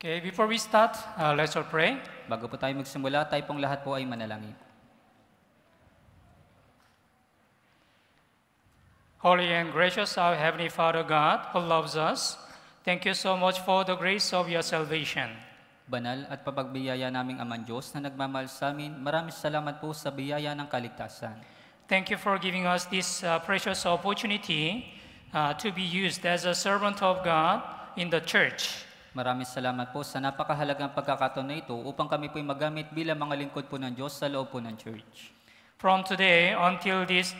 Okay, before we start, uh, let's all pray. Bago po tayo magsimula, tayo pong lahat po ay manalangin. Holy and gracious our Heavenly Father God, who loves us, thank you so much for the grace of your salvation. Banal at papagbiyaya naming Aman Diyos na nagmamahal sa amin, maraming salamat po sa biyaya ng kaligtasan. Thank you for giving us this uh, precious opportunity uh, to be used as a servant of God in the church. Maraming salamat po sa napakahalagang pagkakataon na ito upang kami po'y magamit bilang mga lingkod po ng Diyos sa loob po ng church. From today until this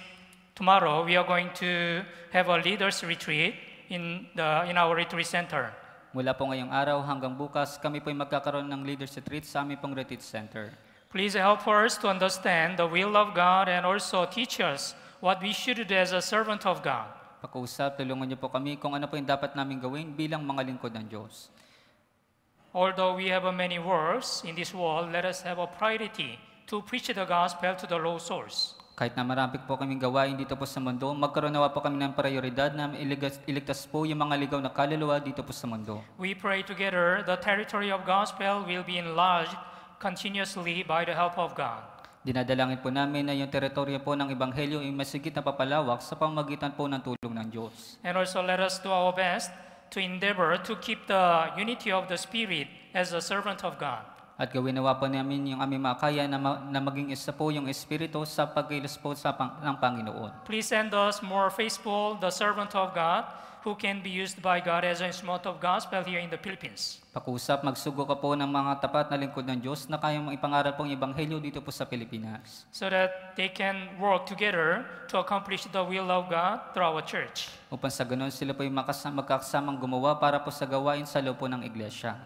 tomorrow, we are going to have a leaders retreat in the in our retreat center. Mula po ngayong araw hanggang bukas, kami po'y magkakaroon ng leaders retreat sa aming pong retreat center. Please help us to understand the will of God and also teach us what we should do as a servant of God. Pakuusap, tulungan niyo po kami kung ano po yung dapat namin gawin bilang mga lingkod ng Diyos. Although we have many works in this world, let us have a priority to preach the gospel to the lost souls. Kahit na marami po kaming gawain dito po sa mundo, magkaroon nawa po kami ng prioridad na iligtas, iligtas po yung mga ligaw na kaluluwa dito po sa mundo. We pray together the territory of gospel will be enlarged continuously by the help of God. Dinadalangin po namin na yung teritoryo po ng Ebanghelyo ay masigit na papalawak sa pamagitan po ng tulong ng Diyos. And also let us do our best to endeavor to keep the unity of the Spirit as a servant of God. At gawin nawa po namin yung aming makaya na, ma- na maging isa po yung Espiritu sa pagkilos po sa pang- ng Panginoon. Please send us more faithful, the servant of God, who can be used by God as a instrument of gospel here in the Philippines. Pakusap, magsugo ka po ng mga tapat na lingkod ng Diyos na kayang ipangaral pong ebanghelyo dito po sa Pilipinas. So that they can work together to accomplish the will of God through our church. Upang sa ganun sila po ay magkakasamang gumawa para po sa gawain sa loob po ng iglesia.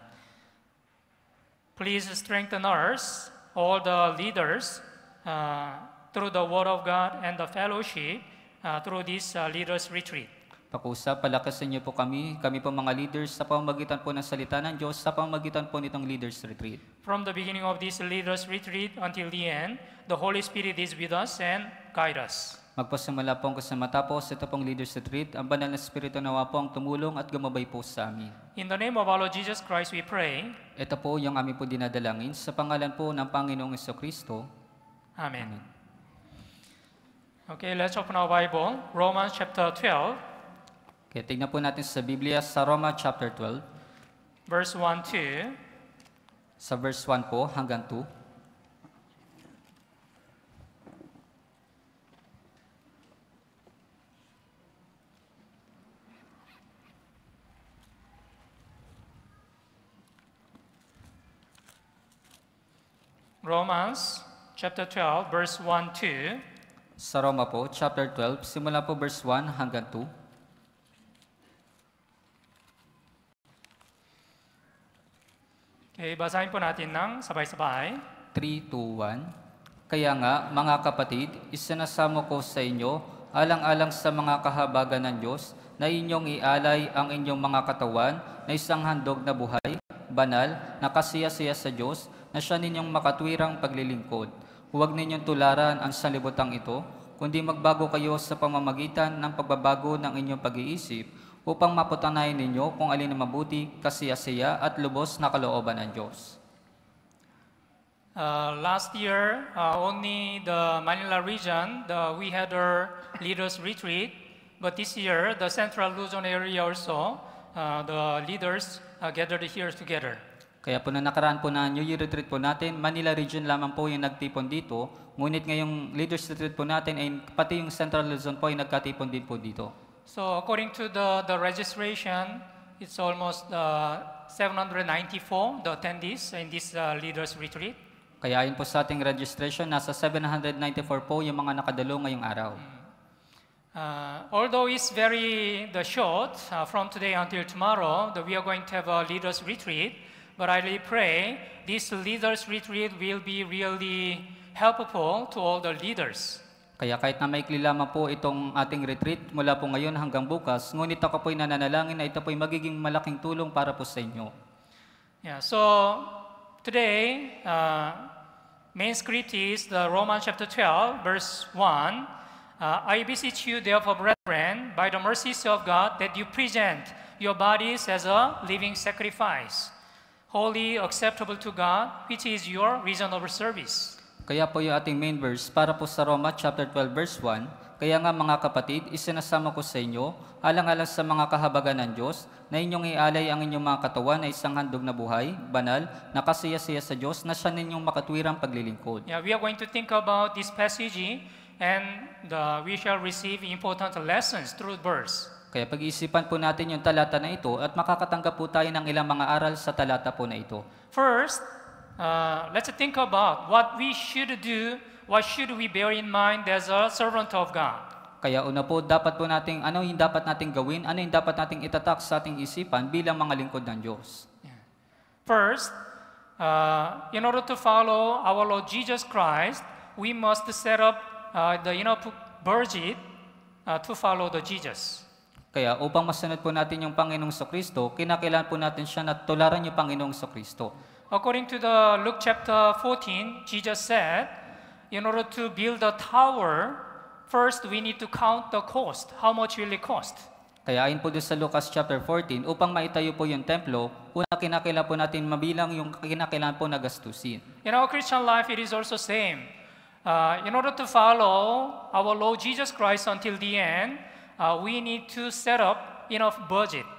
Please strengthen us, all the leaders, uh, through the Word of God and the fellowship uh, through this uh, leaders retreat. Pakusa, palakasin niyo po kami, kami po mga leaders sa pamamagitan po ng salita ng Diyos, sa pamamagitan po nitong leaders retreat. From the beginning of this leaders retreat until the end, the Holy Spirit is with us and guide us. Magpasimula po ang matapos ito pong leaders retreat, ang banal na Espiritu nawa po ang tumulong at gumabay po sa amin. In the name of our Lord Jesus Christ we pray. Ito po yung amin po dinadalangin sa pangalan po ng Panginoong Iso Kristo. Amen. Amen. Okay, let's open our Bible, Romans chapter 12. Okay, tignan po natin sa Biblia sa Roma chapter 12. Verse 1 to sa verse 1 po hanggang 2. Romans chapter 12 verse 1 to Sa Roma po chapter 12 simula po verse 1 hanggang 2. Okay, eh, basahin po natin ng sabay-sabay. 3, 2, 1. Kaya nga, mga kapatid, isinasamo ko sa inyo, alang-alang sa mga kahabagan ng Diyos, na inyong ialay ang inyong mga katawan na isang handog na buhay, banal, na kasiya-siya sa Diyos, na siya ninyong makatwirang paglilingkod. Huwag ninyong tularan ang salibotang ito, kundi magbago kayo sa pamamagitan ng pagbabago ng inyong pag-iisip upang maputanay ninyo kung alin na mabuti, kasiyasiya at lubos na kalooban ng Diyos. Uh, last year, uh, only the Manila region, the, we had our leaders retreat, but this year, the Central Luzon area also, uh, the leaders uh, gathered here together. Kaya po na nakaraan po na New Year retreat po natin, Manila region lamang po yung nagtipon dito, ngunit ngayong leaders retreat po natin ay pati yung Central Luzon po ay nagkatipon din po dito. So according to the, the registration, it's almost uh, 794, the attendees in this uh, leaders retreat. Kaya yun po sa ating registration, nasa 794 po yung mga nakadalo ngayong araw. Mm. Uh, although it's very the short, uh, from today until tomorrow, that we are going to have a leaders retreat, but I really pray this leaders retreat will be really helpful to all the leaders. Kaya kahit na maikli lamang po itong ating retreat mula po ngayon hanggang bukas, ngunit ako po'y nananalangin na ito po'y magiging malaking tulong para po sa inyo. Yeah, so today, uh, main script is the Romans chapter 12, verse 1. Uh, I beseech you therefore, brethren, by the mercies of God, that you present your bodies as a living sacrifice, holy, acceptable to God, which is your reasonable service. Kaya po yung ating main verse para po sa Roma chapter 12 verse 1, kaya nga mga kapatid, isinasama ko sa inyo, alang-alang sa mga kahabagan ng Diyos, na inyong ialay ang inyong mga katawan na isang handog na buhay, banal, nakasiya-siya sa Diyos, na siya ninyong makatwirang paglilingkod. Yeah, we are going to think about this passage and the, uh, we shall receive important lessons through verse. Kaya pag-iisipan po natin yung talata na ito at makakatanggap po tayo ng ilang mga aral sa talata po na ito. First, Uh, let's think about what we should do, what should we bear in mind as a servant of God. Kaya una po, dapat po nating, ano yung dapat nating gawin, ano yung dapat nating itatak sa ating isipan bilang mga lingkod ng Diyos. First, uh, in order to follow our Lord Jesus Christ, we must set up uh, the inner budget uh, to follow the Jesus. Kaya upang masunod po natin yung Panginoong Kristo, kinakailangan po natin siya na tularan yung Panginoong Kristo. According to the Luke chapter 14, Jesus said, in order to build a tower, first we need to count the cost. How much will it cost? Kaya ayon po doon sa Lucas chapter 14, upang maitayo po yung templo, una kinakailangan po natin mabilang yung kinakailangan po na gastusin. In our Christian life, it is also same. Uh, in order to follow our Lord Jesus Christ until the end, uh, we need to set up enough budget.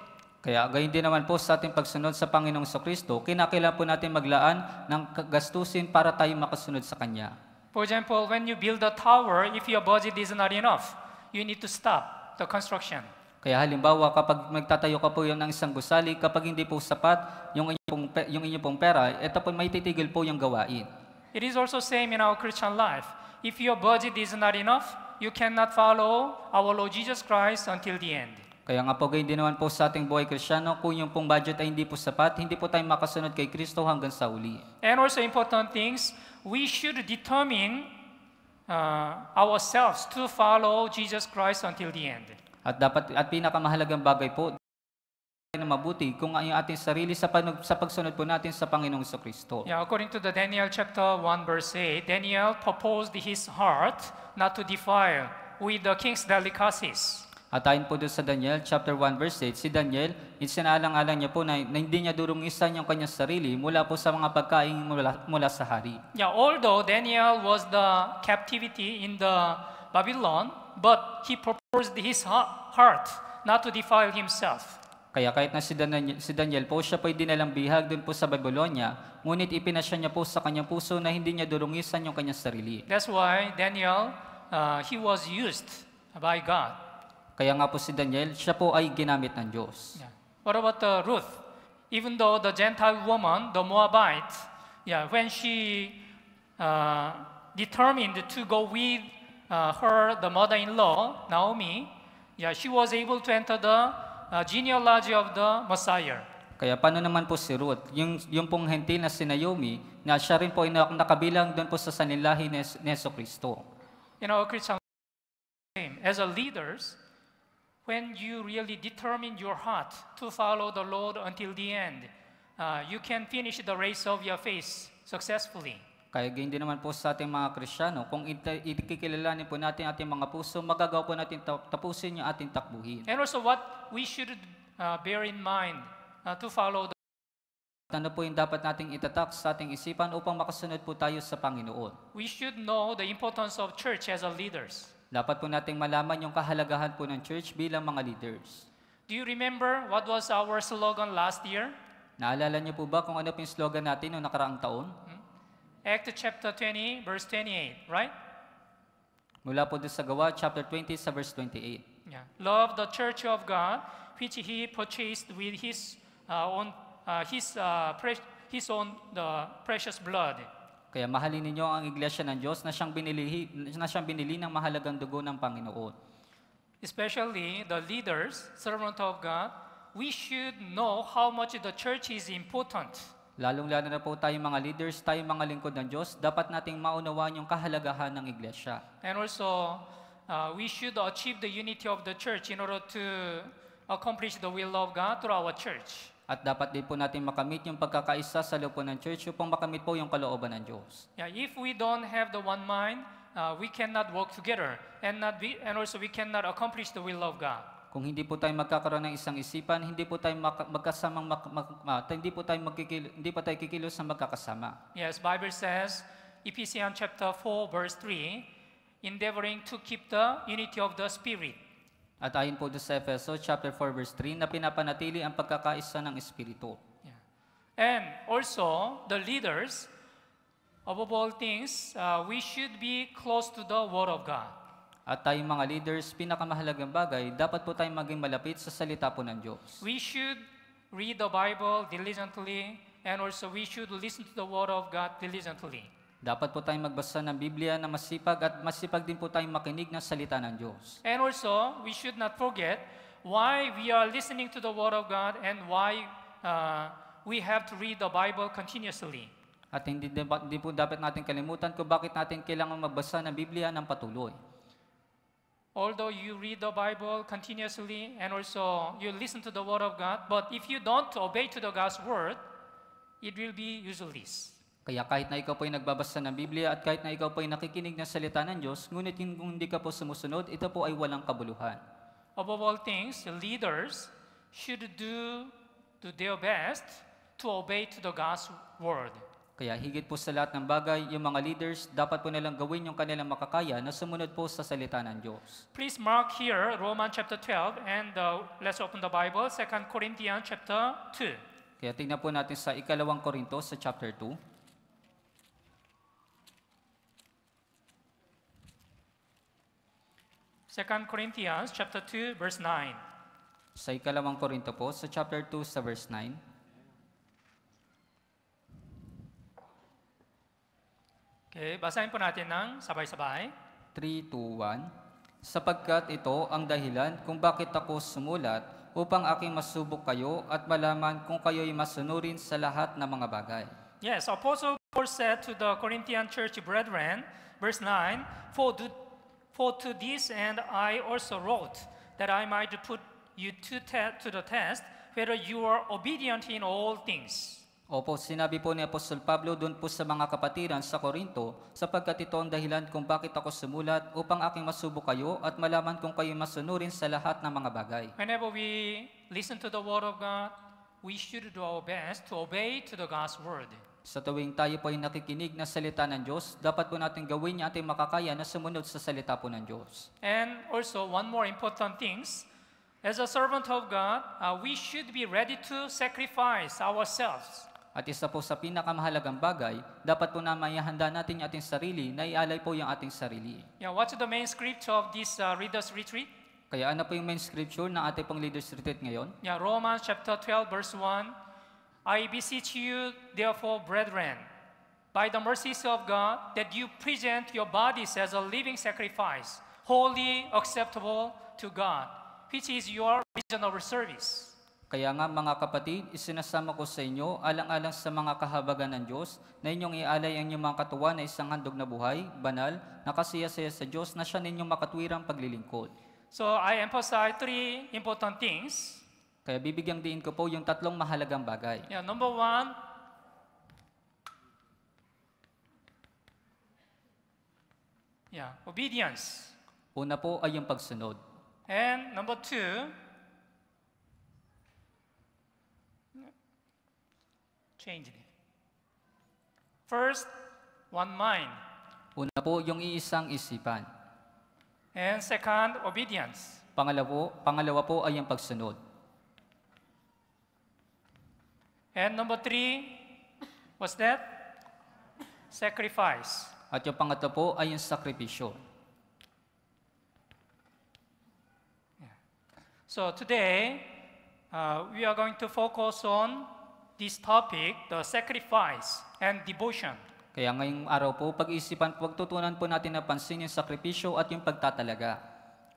Kaya gayon din naman po sa ating pagsunod sa Panginoong Kristo, kinakailan po natin maglaan ng gastusin para tayo makasunod sa Kanya. For example, when you build a tower, if your budget is not enough, you need to stop the construction. Kaya halimbawa, kapag magtatayo ka po yun ng isang gusali, kapag hindi po sapat yung inyong, yung inyong pong pera, ito po may titigil po yung gawain. It is also same in our Christian life. If your budget is not enough, you cannot follow our Lord Jesus Christ until the end. Kaya nga po, gayon din naman po sa ating buhay krisyano, kung yung pong budget ay hindi po sapat, hindi po tayo makasunod kay Kristo hanggang sa uli. And also important things, we should determine uh, ourselves to follow Jesus Christ until the end. At dapat at pinakamahalagang bagay po na mabuti kung ang ating sarili sa, panug, sa pagsunod po natin sa Panginoong sa Kristo. Yeah, according to the Daniel chapter 1 verse 8, Daniel proposed his heart not to defile with the king's delicacies. At ayon po doon sa Daniel, chapter 1, verse 8, si Daniel, isinaalang-alang niya po na, na hindi niya durungisan yung kanyang sarili mula po sa mga pagkain mula, mula sa hari. Yeah, although Daniel was the captivity in the Babylon, but he proposed his heart not to defile himself. Kaya kahit na si Daniel, si Daniel po, siya po'y dinalang bihag din po sa Babylonia, ngunit ipinasya niya po sa kanyang puso na hindi niya durungisan yung kanyang sarili. That's why Daniel, uh, he was used by God. Kaya nga po si Daniel, siya po ay ginamit ng Diyos. Yeah. What about uh, Ruth? Even though the Gentile woman, the Moabite, yeah, when she uh, determined to go with uh, her, the mother-in-law, Naomi, yeah, she was able to enter the uh, genealogy of the Messiah. Kaya paano naman po si Ruth? Yung, yung pong hentil na si Naomi, na siya rin po ay nakabilang doon po sa sanilahi ni Yeso Kristo. You know, Christian, as a leaders, when you really determine your heart to follow the Lord until the end, uh, you can finish the race of your faith successfully. Kaya ganyan din naman po sa ating mga Kristiyano, kung ikikilalanin po natin ating mga puso, magagawa po natin tapusin yung ating takbuhin. And also what we should uh, bear in mind uh, to follow the ano po yung dapat nating itatak sa ating isipan upang makasunod po tayo sa Panginoon? We should know the importance of church as a leaders. Dapat po nating malaman yung kahalagahan po ng church bilang mga leaders. Do you remember what was our slogan last year? Naalala niyo po ba kung ano po yung slogan natin noong nakaraang taon? Hmm? Acts chapter 20, verse 28, right? Mula po sa Gawa, chapter 20 sa verse 28. Yeah. Love the church of God, which He purchased with His uh, own, uh, His, uh, his own the precious blood. Kaya mahalin ninyo ang iglesia ng Diyos na siyang binili, na siyang binili ng mahalagang dugo ng Panginoon. Especially the leaders, servant of God, we should know how much the church is important. Lalong-lalo na po tayong mga leaders, tayong mga lingkod ng Diyos, dapat nating maunawaan yung kahalagahan ng iglesia. And also, uh, we should achieve the unity of the church in order to accomplish the will of God through our church. At dapat din po natin makamit yung pagkakaisa sa loob po ng church upang makamit po yung kalooban ng Diyos. Yeah, if we don't have the one mind, uh, we cannot work together and not be, and also we cannot accomplish the will of God. Kung hindi po tayo magkakaroon ng isang isipan, hindi po tayo mag- magkasamang mag- mag- uh, ah, hindi po tayo magkikil- hindi pa tayo kikilos sa magkakasama. Yes, Bible says Ephesians chapter 4 verse 3, endeavoring to keep the unity of the spirit. At ayon po sa Efeso chapter 4 verse 3 na pinapanatili ang pagkakaisa ng espiritu. Yeah. And also the leaders above all things, uh, we should be close to the word of God. At tayong mga leaders, pinakamahalagang bagay, dapat po tayong maging malapit sa salita po ng Diyos. We should read the Bible diligently and also we should listen to the word of God diligently. Dapat po tayong magbasa ng Biblia na masipag at masipag din po tayong makinig ng salita ng Diyos. And also, we should not forget why we are listening to the Word of God and why uh, we have to read the Bible continuously. At hindi, hindi po dapat natin kalimutan kung bakit natin kailangan magbasa ng Biblia ng patuloy. Although you read the Bible continuously and also you listen to the Word of God, but if you don't obey to the God's Word, it will be useless. Kaya kahit na ikaw po ay nagbabasa ng Biblia at kahit na ikaw po ay nakikinig ng salita ng Diyos, ngunit kung hindi ka po sumusunod, ito po ay walang kabuluhan. Above all things, the leaders should do to their best to obey to the God's word. Kaya higit po sa lahat ng bagay, yung mga leaders, dapat po nilang gawin yung kanilang makakaya na sumunod po sa salita ng Diyos. Please mark here Romans chapter 12 and uh, let's open the Bible, 2 Corinthians chapter 2. Kaya tingnan po natin sa ikalawang Korinto sa chapter 2. 2 Corinthians chapter 2 verse 9. Sa ikalawang Korinto po, sa chapter 2 sa verse 9. Okay, basahin po natin ng sabay-sabay. 3, 2, 1. Sapagkat ito ang dahilan kung bakit ako sumulat upang aking masubok kayo at malaman kung kayo'y masunurin sa lahat ng mga bagay. Yes, Apostle Paul said to the Corinthian church brethren, verse 9, For, do, For to this end I also wrote, that I might put you to, to the test whether you are obedient in all things. Opo, sinabi po ni Apostol Pablo doon po sa mga kapatiran sa Korinto, sapagkat ito ang dahilan kung bakit ako sumulat upang aking masubok kayo at malaman kung kayo masunurin sa lahat ng mga bagay. Whenever we listen to the Word of God, we should do our best to obey to the God's Word. Sa tuwing tayo po ay nakikinig na salita ng Diyos, dapat po natin gawin niya ating makakaya na sumunod sa salita po ng Diyos. And also, one more important things, as a servant of God, uh, we should be ready to sacrifice ourselves. At isa po sa pinakamahalagang bagay, dapat po na mayahanda natin yung ating sarili na ialay po yung ating sarili. Yeah, what's the main scripture of this uh, Reader's Retreat? Kaya ano po yung main scripture ng ating pang Leaders Retreat ngayon? Yeah, Romans chapter 12 verse 1. I beseech you, therefore, brethren, by the mercies of God, that you present your bodies as a living sacrifice, holy, acceptable to God, which is your reasonable service. Kaya nga mga kapatid, isinasama ko sa inyo alang-alang sa mga kahabagan ng Diyos na inyong ialay ang inyong mga katawan na isang handog na buhay, banal, nakasaya-saya sa Diyos na siya ninyong makatwirang paglilingkod. So I emphasize three important things. Kaya bibigyang diin ko po yung tatlong mahalagang bagay. Yeah, number one, yeah, obedience. Una po ay yung pagsunod. And number two, change it. First, one mind. Una po yung iisang isipan. And second, obedience. Pangalawa, pangalawa po ay yung pagsunod. And number three, what's that? Sacrifice. At yung pangatlo po ay yung sakripisyo. So today, uh, we are going to focus on this topic, the sacrifice and devotion. Kaya ngayong araw po, pag-isipan, pagtutunan po natin na pansin yung sakripisyo at yung pagtatalaga.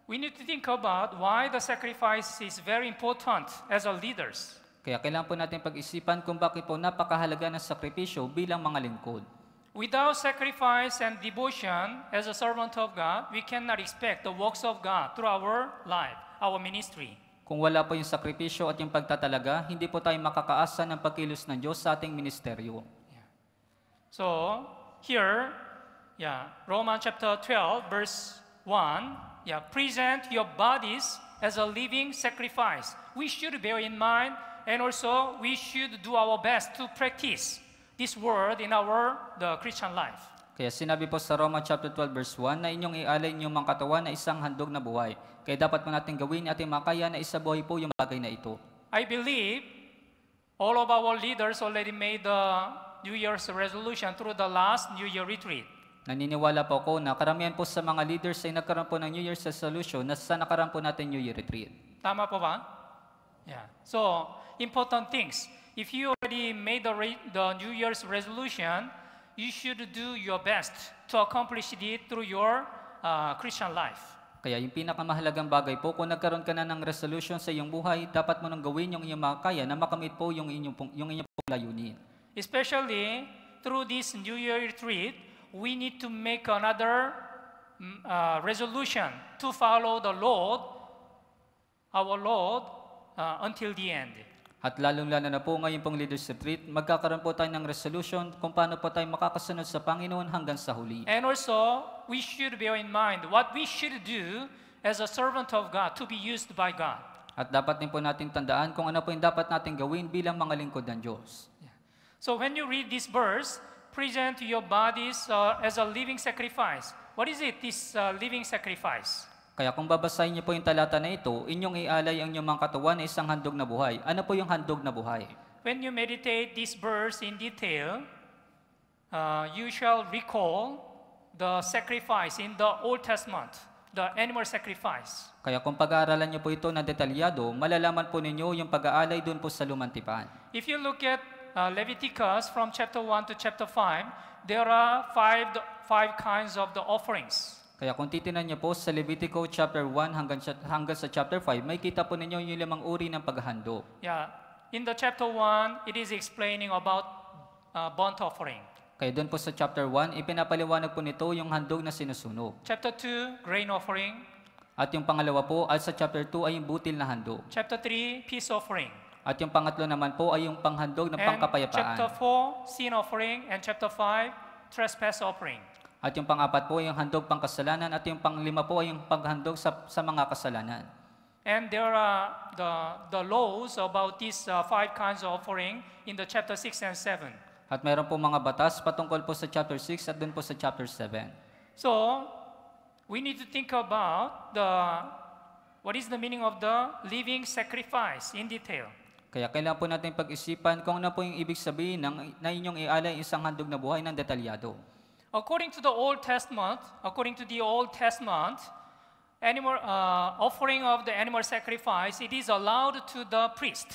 We need to think about why the sacrifice is very important as a leaders. Kaya kailangan po natin pag-isipan kung bakit po napakahalaga ng sakripisyo bilang mga lingkod. Without sacrifice and devotion as a servant of God, we cannot expect the works of God through our life, our ministry. Kung wala po yung sakripisyo at yung pagtatalaga, hindi po tayo makakaasa ng pagkilos ng Diyos sa ating ministeryo. So, here, yeah, Romans chapter 12, verse 1, yeah, present your bodies as a living sacrifice. We should bear in mind and also we should do our best to practice this word in our the Christian life. Kaya sinabi po sa Roma chapter 12 verse 1 na inyong ialay inyong mga katawan na isang handog na buhay. Kaya dapat po natin gawin ating makaya na isa buhay po yung bagay na ito. I believe all of our leaders already made the New Year's resolution through the last New Year retreat. Naniniwala po ako na karamihan po sa mga leaders ay nagkaroon po ng New Year's resolution na sa nakaroon po natin New Year retreat. Tama po ba? Yeah. So, important things. If you already made the, the New Year's resolution, you should do your best to accomplish it through your uh, Christian life. Kaya yung pinakamahalagang bagay po, kung nagkaroon ka na ng resolution sa iyong buhay, dapat mo nang gawin yung iyong makaya na makamit po yung inyong, pong, yung inyong pong layunin. Especially through this New Year retreat, we need to make another mm, uh, resolution to follow the Lord, our Lord, uh, until the end. At lalong-lalo na po ngayon pong leadership retreat, magkakaroon po tayo ng resolution kung paano po tayo makakasunod sa Panginoon hanggang sa huli. And also, we should bear in mind what we should do as a servant of God to be used by God. At dapat din po natin tandaan kung ano po yung dapat natin gawin bilang mga lingkod ng Diyos. So when you read this verse, present your bodies uh, as a living sacrifice. What is it, this uh, living sacrifice? Kaya kung babasahin niyo po yung talata na ito, inyong ialay ang inyong mga katawan na isang handog na buhay. Ano po yung handog na buhay? When you meditate this verse in detail, uh, you shall recall the sacrifice in the Old Testament, the animal sacrifice. Kaya kung pag-aaralan niyo po ito na detalyado, malalaman po ninyo yung pag-aalay doon po sa lumantipan. If you look at uh, Leviticus from chapter 1 to chapter 5, there are five, five kinds of the offerings. Kaya kung titinan niyo po sa Levitico chapter 1 hanggang, hanggang sa chapter 5, may kita po ninyo yung limang uri ng paghahandog. Yeah. In the chapter 1, it is explaining about uh, burnt offering. Kaya doon po sa chapter 1, ipinapaliwanag po nito yung handog na sinusunog. Chapter 2, grain offering. At yung pangalawa po, at sa chapter 2 ay yung butil na handog. Chapter 3, peace offering. At yung pangatlo naman po ay yung panghandog ng and pangkapayapaan. chapter 4, sin offering. And chapter 5, trespass offering. At yung pang-apat po ay yung handog pang kasalanan at yung pang-lima po ay yung paghandog sa, sa mga kasalanan. And there are uh, the, the laws about these uh, five kinds of offering in the chapter 6 and 7. At mayroon po mga batas patungkol po sa chapter 6 at dun po sa chapter 7. So, we need to think about the what is the meaning of the living sacrifice in detail. Kaya kailangan po natin pag-isipan kung ano po yung ibig sabihin ng, na inyong ialay isang handog na buhay ng detalyado. According to the Old Testament, according to the Old Testament, animal uh, offering of the animal sacrifice, it is allowed to the priest.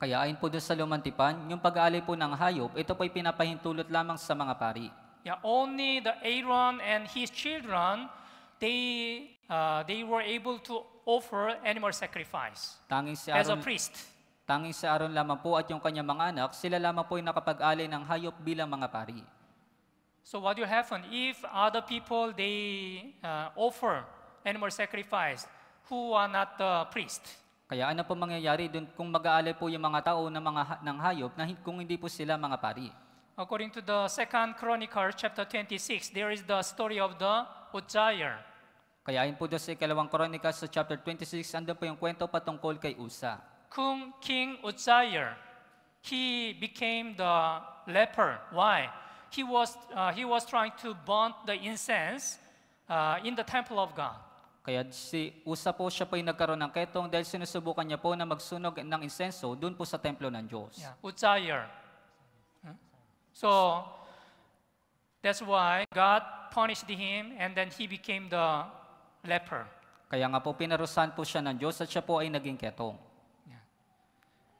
Kaya ayon po doon sa lumantipan, yung pag-aalay po ng hayop, ito po'y pinapahintulot lamang sa mga pari. Yeah, only the Aaron and his children, they uh, they were able to offer animal sacrifice tanging si Aaron, as a priest. Tanging si Aaron lamang po at yung kanyang mga anak, sila lamang po ay nakapag-alay ng hayop bilang mga pari. So what will happen if other people, they uh, offer animal sacrifice who are not the priest? Kaya ano po mangyayari dun kung mag-aalay po yung mga tao ng mga ng hayop na kung hindi po sila mga pari? According to the Second Chronicles chapter 26, there is the story of the Uzziah. Kaya yun po doon sa ikalawang Chronicles sa chapter 26, andun po yung kwento patungkol kay Usa. Kung King Uzziah, he became the leper. Why? he was, uh, he was trying to burn the incense uh, in the temple of God. Kaya si Usa po siya po'y nagkaroon ng ketong dahil sinusubukan niya po na magsunog ng insenso doon po sa templo ng Diyos. Yeah. Uzziah. Hmm? So, that's why God punished him and then he became the leper. Kaya nga po pinarusan po siya ng Diyos at siya po ay naging ketong. Yeah.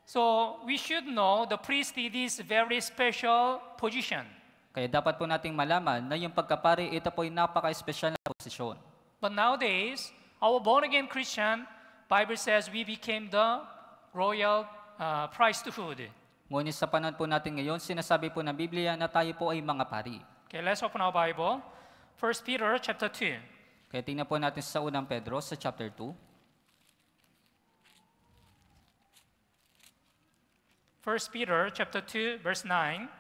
So, we should know the priest it is very special position. Kaya dapat po nating malaman na yung pagkapari, ito po ay napaka-espesyal na posisyon. But nowadays, our born-again Christian, Bible says we became the royal uh, priesthood. Ngunit sa panahon po natin ngayon, sinasabi po ng Biblia na tayo po ay mga pari. Okay, let's open our Bible. 1 Peter chapter 2. Kaya tingnan po natin sa unang Pedro sa chapter 2. 1 Peter chapter 2 verse 9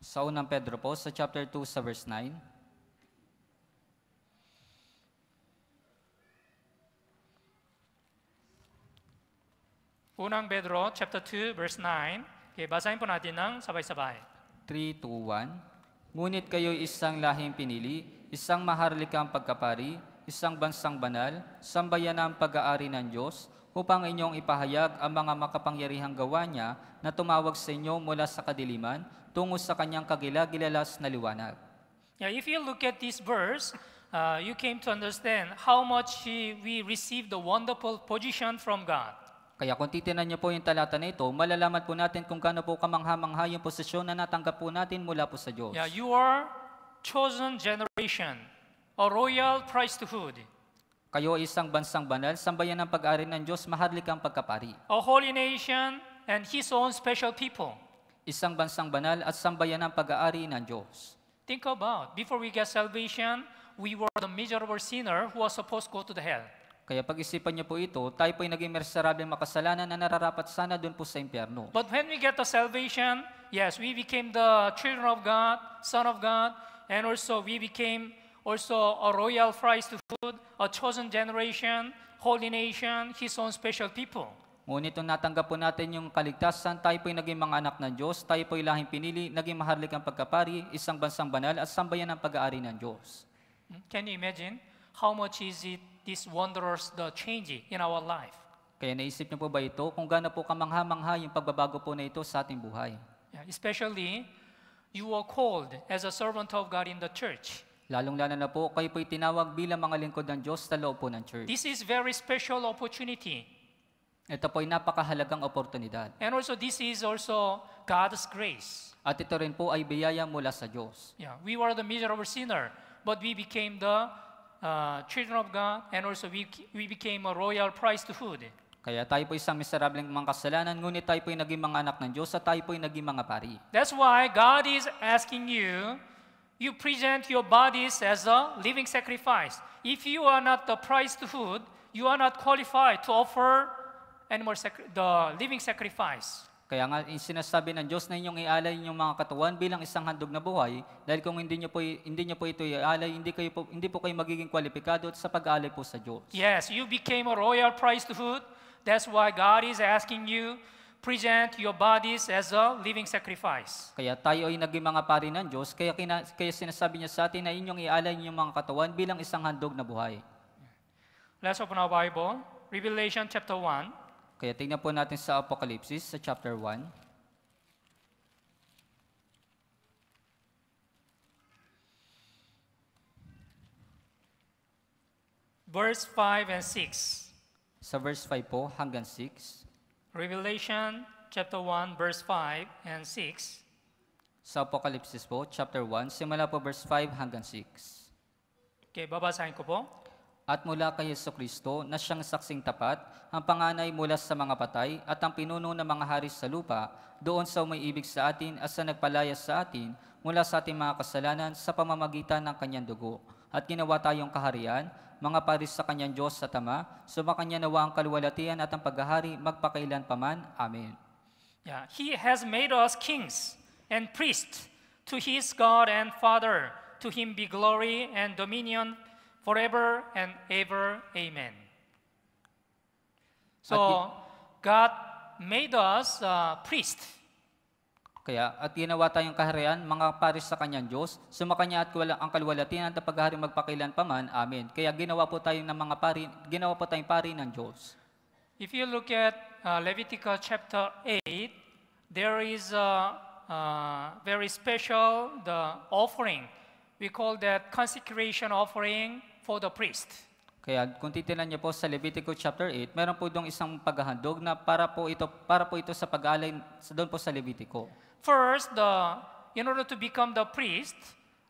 sa unang Pedro po, sa chapter 2 sa verse 9. Unang Pedro chapter 2 verse 9. Okay, basahin po natin ng sabay-sabay. 3 to 1. Ngunit kayo isang lahing pinili, isang maharlikang pagkapari, isang bansang banal, sambayan ang pag-aari ng Diyos, upang inyong ipahayag ang mga makapangyarihang gawa niya na tumawag sa inyo mula sa kadiliman tungo sa kanyang kagilagilalas na liwanag. Yeah, if you look at this verse, uh, you came to understand how much we receive the wonderful position from God. Kaya kung titinan niyo po yung talata na ito, malalaman po natin kung gaano po kamangha-mangha yung posisyon na natanggap po natin mula po sa Diyos. Yeah, you are chosen generation, a royal priesthood. Kayo ay isang bansang banal, sambayan ng pag-ari ng Diyos, maharlikang pagkapari. A holy nation and His own special people isang bansang banal at sambayan ng pag-aari ng Diyos. Think about, before we get salvation, we were the miserable sinner who was supposed to go to the hell. Kaya pag-isipan niyo po ito, tayo po'y naging miserable makasalanan na nararapat sana doon po sa impyerno. But when we get the salvation, yes, we became the children of God, son of God, and also we became also a royal priesthood, a chosen generation, holy nation, His own special people. Ngunit nung natanggap po natin yung kaligtasan, tayo po'y naging mga anak ng Diyos, tayo po'y lahing pinili, naging maharlikang pagkapari, isang bansang banal at sambayan ng pag-aari ng Diyos. Hmm, can you imagine how much is it this wonders the changing in our life? Kaya naisip niyo po ba ito kung gaano po kamangha-mangha yung pagbabago po na ito sa ating buhay? Yeah, especially, you were called as a servant of God in the church. Lalong-lalo na po, kayo po'y tinawag bilang mga lingkod ng Diyos sa loob po ng church. This is very special opportunity ito po ay napakahalagang oportunidad. And also this is also God's grace. At ito rin po ay biyaya mula sa Diyos. Yeah, we were the miserable sinner, but we became the uh, children of God and also we we became a royal priesthood. Kaya tayo po isang miserable mga kasalanan, ngunit tayo po ay naging mga anak ng Diyos at tayo po ay naging mga pari. That's why God is asking you you present your bodies as a living sacrifice. If you are not the priesthood, you are not qualified to offer animal the living sacrifice. Kaya nga sinasabi ng Diyos na inyong ialay inyong mga katawan bilang isang handog na buhay dahil kung hindi niyo po hindi niyo po ito ialay hindi kayo po, hindi po kayo magiging kwalipikado sa pag-alay po sa Diyos. Yes, you became a royal priesthood. That's why God is asking you present your bodies as a living sacrifice. Kaya tayo ay naging mga pari ng Diyos kaya kina, kaya sinasabi niya sa atin na inyong ialay inyong mga katawan bilang isang handog na buhay. Let's open our Bible. Revelation chapter 1. Kaya tingnan po natin sa Apocalypse sa chapter 1. Verse 5 and 6. Sa verse 5 po hanggang 6. Revelation chapter 1 verse 5 and 6. Sa Apocalypse po, chapter 1, simula po verse 5 hanggang 6. Okay, babasahin ko po at mula kay Yeso Kristo na siyang saksing tapat, ang panganay mula sa mga patay at ang pinuno ng mga hari sa lupa, doon sa umiibig sa atin at sa nagpalaya sa atin mula sa ating mga kasalanan sa pamamagitan ng kanyang dugo. At ginawa tayong kaharian, mga paris sa kanyang Diyos sa tama, sumakanya nawa ang kaluwalatian at ang paghahari magpakailan paman. Amen. Yeah, he has made us kings and priests to his God and Father. To him be glory and dominion forever and ever. Amen. So, God made us a priest. Kaya at ginawa tayong kaharian, mga paris sa kanyang Diyos, sumakanya at kuwala, ang kaluwalatian at paghari magpakilan pa man. Amen. Kaya ginawa po tayong ng mga pari, ginawa po tayong pari ng Diyos. If you look at uh, Leviticus chapter 8, there is a uh, very special the offering. We call that consecration offering for the priest. Kaya kung titingnan niyo po sa Leviticus chapter 8, meron po dong isang paghahandog na para po ito para po ito sa pag-aalay doon po sa Levitico. First, the in order to become the priest,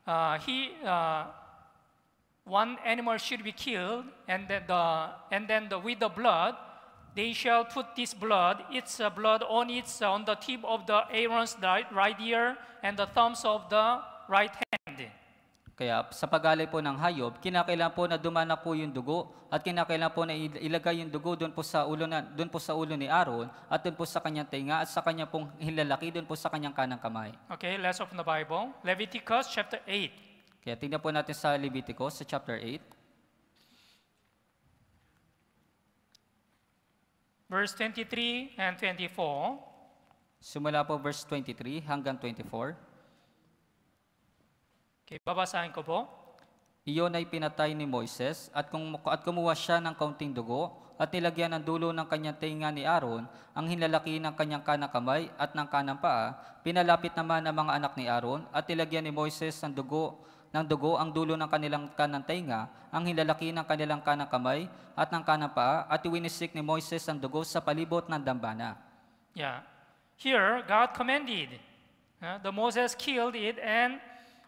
uh, he uh, one animal should be killed and then the and then the, with the blood they shall put this blood its uh, blood on its uh, on the tip of the Aaron's right, right ear and the thumbs of the right hand Kaya sa pag-alay po ng hayop, kinakailangan po na dumana po yung dugo at kinakailangan po na ilagay yung dugo doon po sa ulo na doon po sa ulo ni Aaron at doon po sa kanyang tenga at sa kanyang pong hilalaki doon po sa kanyang kanang kamay. Okay, let's open the Bible. Leviticus chapter 8. Kaya tingnan po natin sa Leviticus sa chapter 8. Verse 23 and 24. Sumula po verse 23 hanggang 24. Okay, babasahin ko po. Iyon ay pinatay ni Moises at, kung, at kumuha siya ng kaunting dugo at nilagyan ng dulo ng kanyang tinga ni Aaron ang hinlalaki ng kanyang kanang kamay at ng kanang paa. Pinalapit naman ang mga anak ni Aaron at nilagyan ni Moises ng dugo ng dugo ang dulo ng kanilang kanang tainga, ang hinlalaki ng kanilang kanang kamay at ng kanang paa at iwinisik ni Moises ang dugo sa palibot ng dambana. Yeah. Here, God commanded. Uh, the Moses killed it and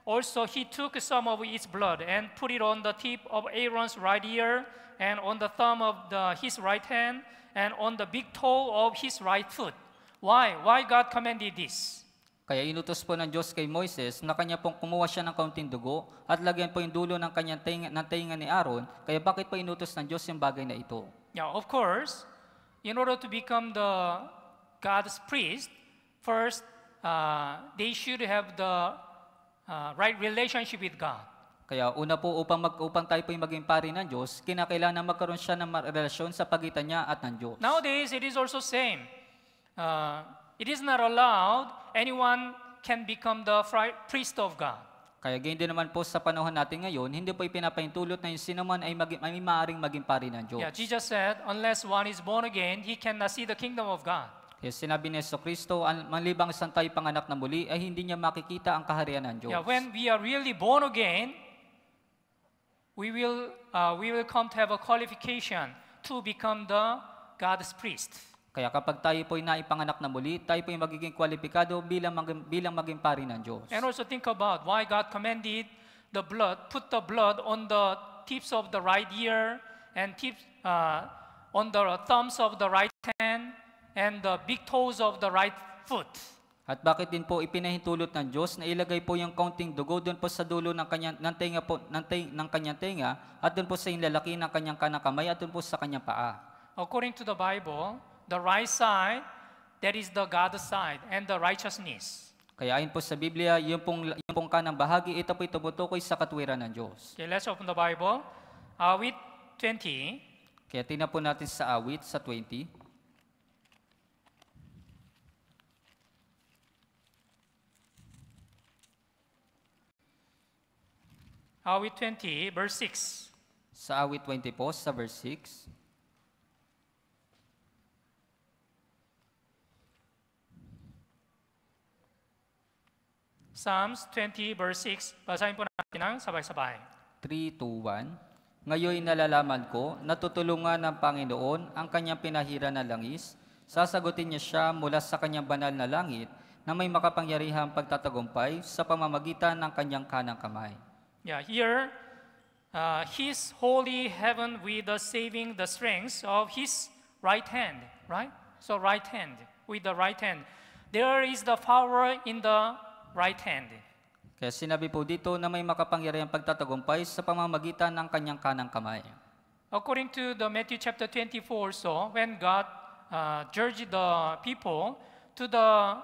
Also, he took some of its blood and put it on the tip of Aaron's right ear and on the thumb of the, his right hand and on the big toe of his right foot. Why? Why God commanded this? Kaya inutos po ng Diyos kay Moises na kanya pong kumuha siya ng kaunting dugo at lagyan po yung dulo ng kanyang tainga, ng tainga ni Aaron. Kaya bakit po inutos ng Diyos yung bagay na ito? Now, of course, in order to become the God's priest, first, uh, they should have the uh, right relationship with God. Kaya una po upang mag upang tayo po maging pari ng Diyos, kinakailangan magkaroon siya ng relasyon sa pagitan niya at ng Diyos. Nowadays, it is also same. Uh, it is not allowed anyone can become the priest of God. Kaya ganyan din naman po sa panahon natin ngayon, hindi po ipinapahintulot na yung sinuman ay, maging, ay maaaring maging pari ng Diyos. Yeah, Jesus said, unless one is born again, he cannot see the kingdom of God. Yes, sinabi ni Yeso Kristo, malibang isang tayo panganak na muli, ay hindi niya makikita ang kaharian ng Diyos. Yeah, when we are really born again, we will, uh, we will come to have a qualification to become the God's priest. Kaya kapag tayo po ay naipanganak na muli, tayo po ay magiging kwalipikado bilang maging, bilang maging pari ng Diyos. And also think about why God commanded the blood, put the blood on the tips of the right ear and tips uh, on the thumbs of the right hand and the big toes of the right foot. At bakit din po ipinahintulot ng Diyos na ilagay po yung counting dugo doon po sa dulo ng kanyang ng tenga po ng, ting, ng kanyang tenga at doon po sa inlalaki ng kanyang kanang kamay at doon po sa kanyang paa. According to the Bible, the right side that is the God's side and the righteousness. Kaya ayon po sa Biblia, yung pong, yung pong kanang bahagi, ito po'y tumutukoy sa katwiran ng Diyos. Okay, let's open the Bible. Awit 20. Kaya tingnan po natin sa awit sa 20. Awit 20, verse 6. Sa awit 20 po, sa verse 6. Psalms 20 verse 6, basahin po natin ang sabay-sabay. 3, 2, 1. Ngayon nalalaman ko, natutulungan ng Panginoon ang kanyang pinahira na langis. Sasagutin niya siya mula sa kanyang banal na langit na may makapangyarihang pagtatagumpay sa pamamagitan ng kanyang kanang kamay. Yeah, here, uh, his holy heaven with the saving the strength of his right hand, right? So right hand, with the right hand. There is the power in the right hand. Kaya sinabi po dito na may makapangyarihan pagtatagumpay sa pamamagitan ng kanyang kanang kamay. According to the Matthew chapter 24, so when God uh, judged the people, to the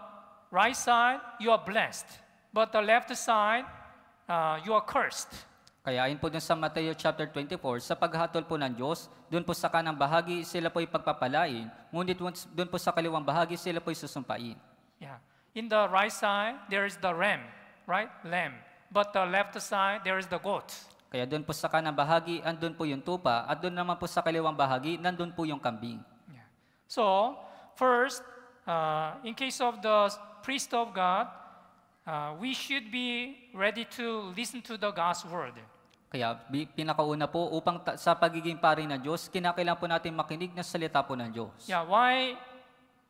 right side you are blessed, but the left side uh, you are cursed. Kaya ayon po dun sa Mateo chapter 24, sa paghatol po ng Diyos, dun po sa kanang bahagi sila po'y pagpapalain, ngunit dun po sa kaliwang bahagi sila po'y susumpain. Yeah. In the right side, there is the ram, right? Lamb. But the left side, there is the goat. Kaya doon po sa kanang bahagi, andun po yung tupa, at doon naman po sa kaliwang bahagi, nandun po yung kambing. Yeah. So, first, uh, in case of the priest of God, uh, we should be ready to listen to the God's Word. Kaya pinakauna po, upang sa pagiging pari ng Diyos, kinakailangan po natin makinig ng salita po ng Diyos. Yeah, why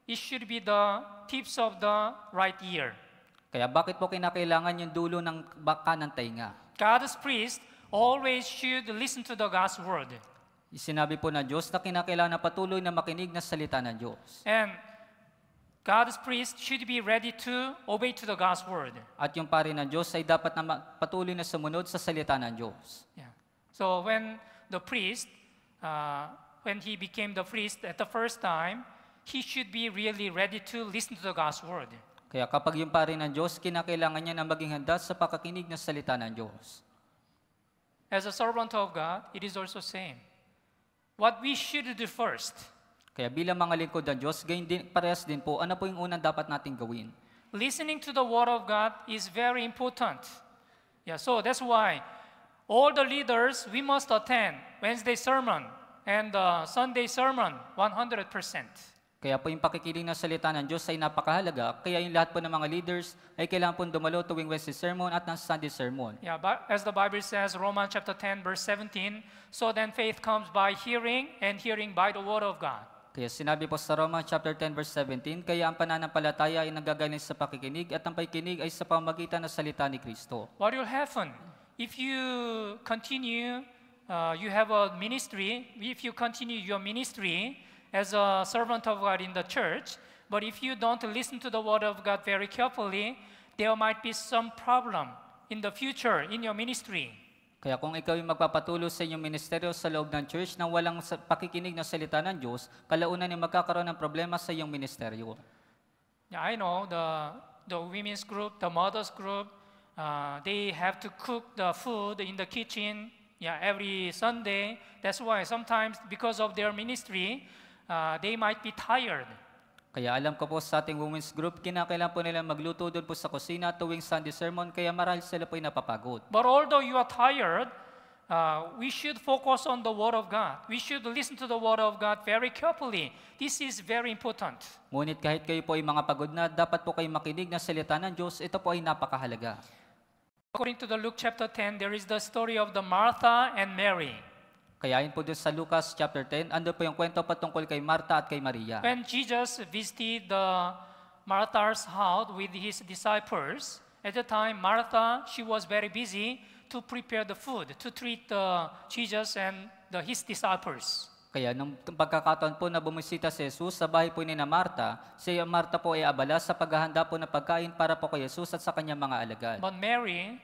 it should be the tips of the right ear. Kaya bakit po kinakailangan yung dulo ng baka ng tainga? God's priest always should listen to the God's Word. Sinabi po na Diyos na kinakailangan na patuloy na makinig ng salita ng Diyos. And God's priest should be ready to obey to the God's word. At yung pari ng Diyos ay dapat na patuloy na sumunod sa salita ng Diyos. Yeah. So when the priest, uh, when he became the priest at the first time, he should be really ready to listen to the God's word. Kaya kapag yung pari ng Diyos, kinakailangan niya na maging handa sa pakakinig ng salita ng Diyos. As a servant of God, it is also same. What we should do first – kaya bilang mga lingkod ng Diyos, gayon din, parehas din po, ano po yung unang dapat nating gawin? Listening to the Word of God is very important. Yeah, so that's why all the leaders, we must attend Wednesday sermon and uh, Sunday sermon 100%. Kaya po yung pakikiling ng salita ng Diyos ay napakahalaga. Kaya yung lahat po ng mga leaders ay kailangan po dumalo tuwing Wednesday sermon at ng Sunday sermon. Yeah, but as the Bible says, Romans chapter 10 verse 17, so then faith comes by hearing and hearing by the word of God. Kaya sinabi po sa Roma chapter 10 verse 17, kaya ang pananampalataya ay sa pakikinig at ang pakikinig ay sa pamagitan ng salita ni Kristo. What will happen if you continue uh, you have a ministry, if you continue your ministry as a servant of God in the church, but if you don't listen to the word of God very carefully, there might be some problem in the future in your ministry. Kaya kung ikaw ay magpapatuloy sa inyong ministeryo sa loob ng church na walang pakikinig ng salita ng Diyos, kalaunan ay magkakaroon ng problema sa iyong ministeryo. Yeah, I know the the women's group, the mothers group, uh, they have to cook the food in the kitchen yeah, every Sunday. That's why sometimes because of their ministry, uh, they might be tired. Kaya alam ko po sa ating women's group, kinakailan po nila magluto doon po sa kusina tuwing Sunday sermon, kaya marahil sila po ay napapagod. But although you are tired, uh, we should focus on the Word of God. We should listen to the Word of God very carefully. This is very important. Ngunit kahit kayo po ay mga pagod na, dapat po kayo makinig ng salita ng Diyos. Ito po ay napakahalaga. According to the Luke chapter 10, there is the story of the Martha and Mary. Kayain po doon sa Lucas chapter 10, ando po yung kwento patungkol kay Marta at kay Maria. When Jesus visited the Martha's house with his disciples, at the time Martha, she was very busy to prepare the food, to treat the Jesus and the, his disciples. Kaya nung pagkakataon po na bumisita si Jesus sa bahay po ni na Marta, si Marta po ay abala sa paghahanda po ng pagkain para po kay Jesus at sa kanyang mga alagad. But Mary,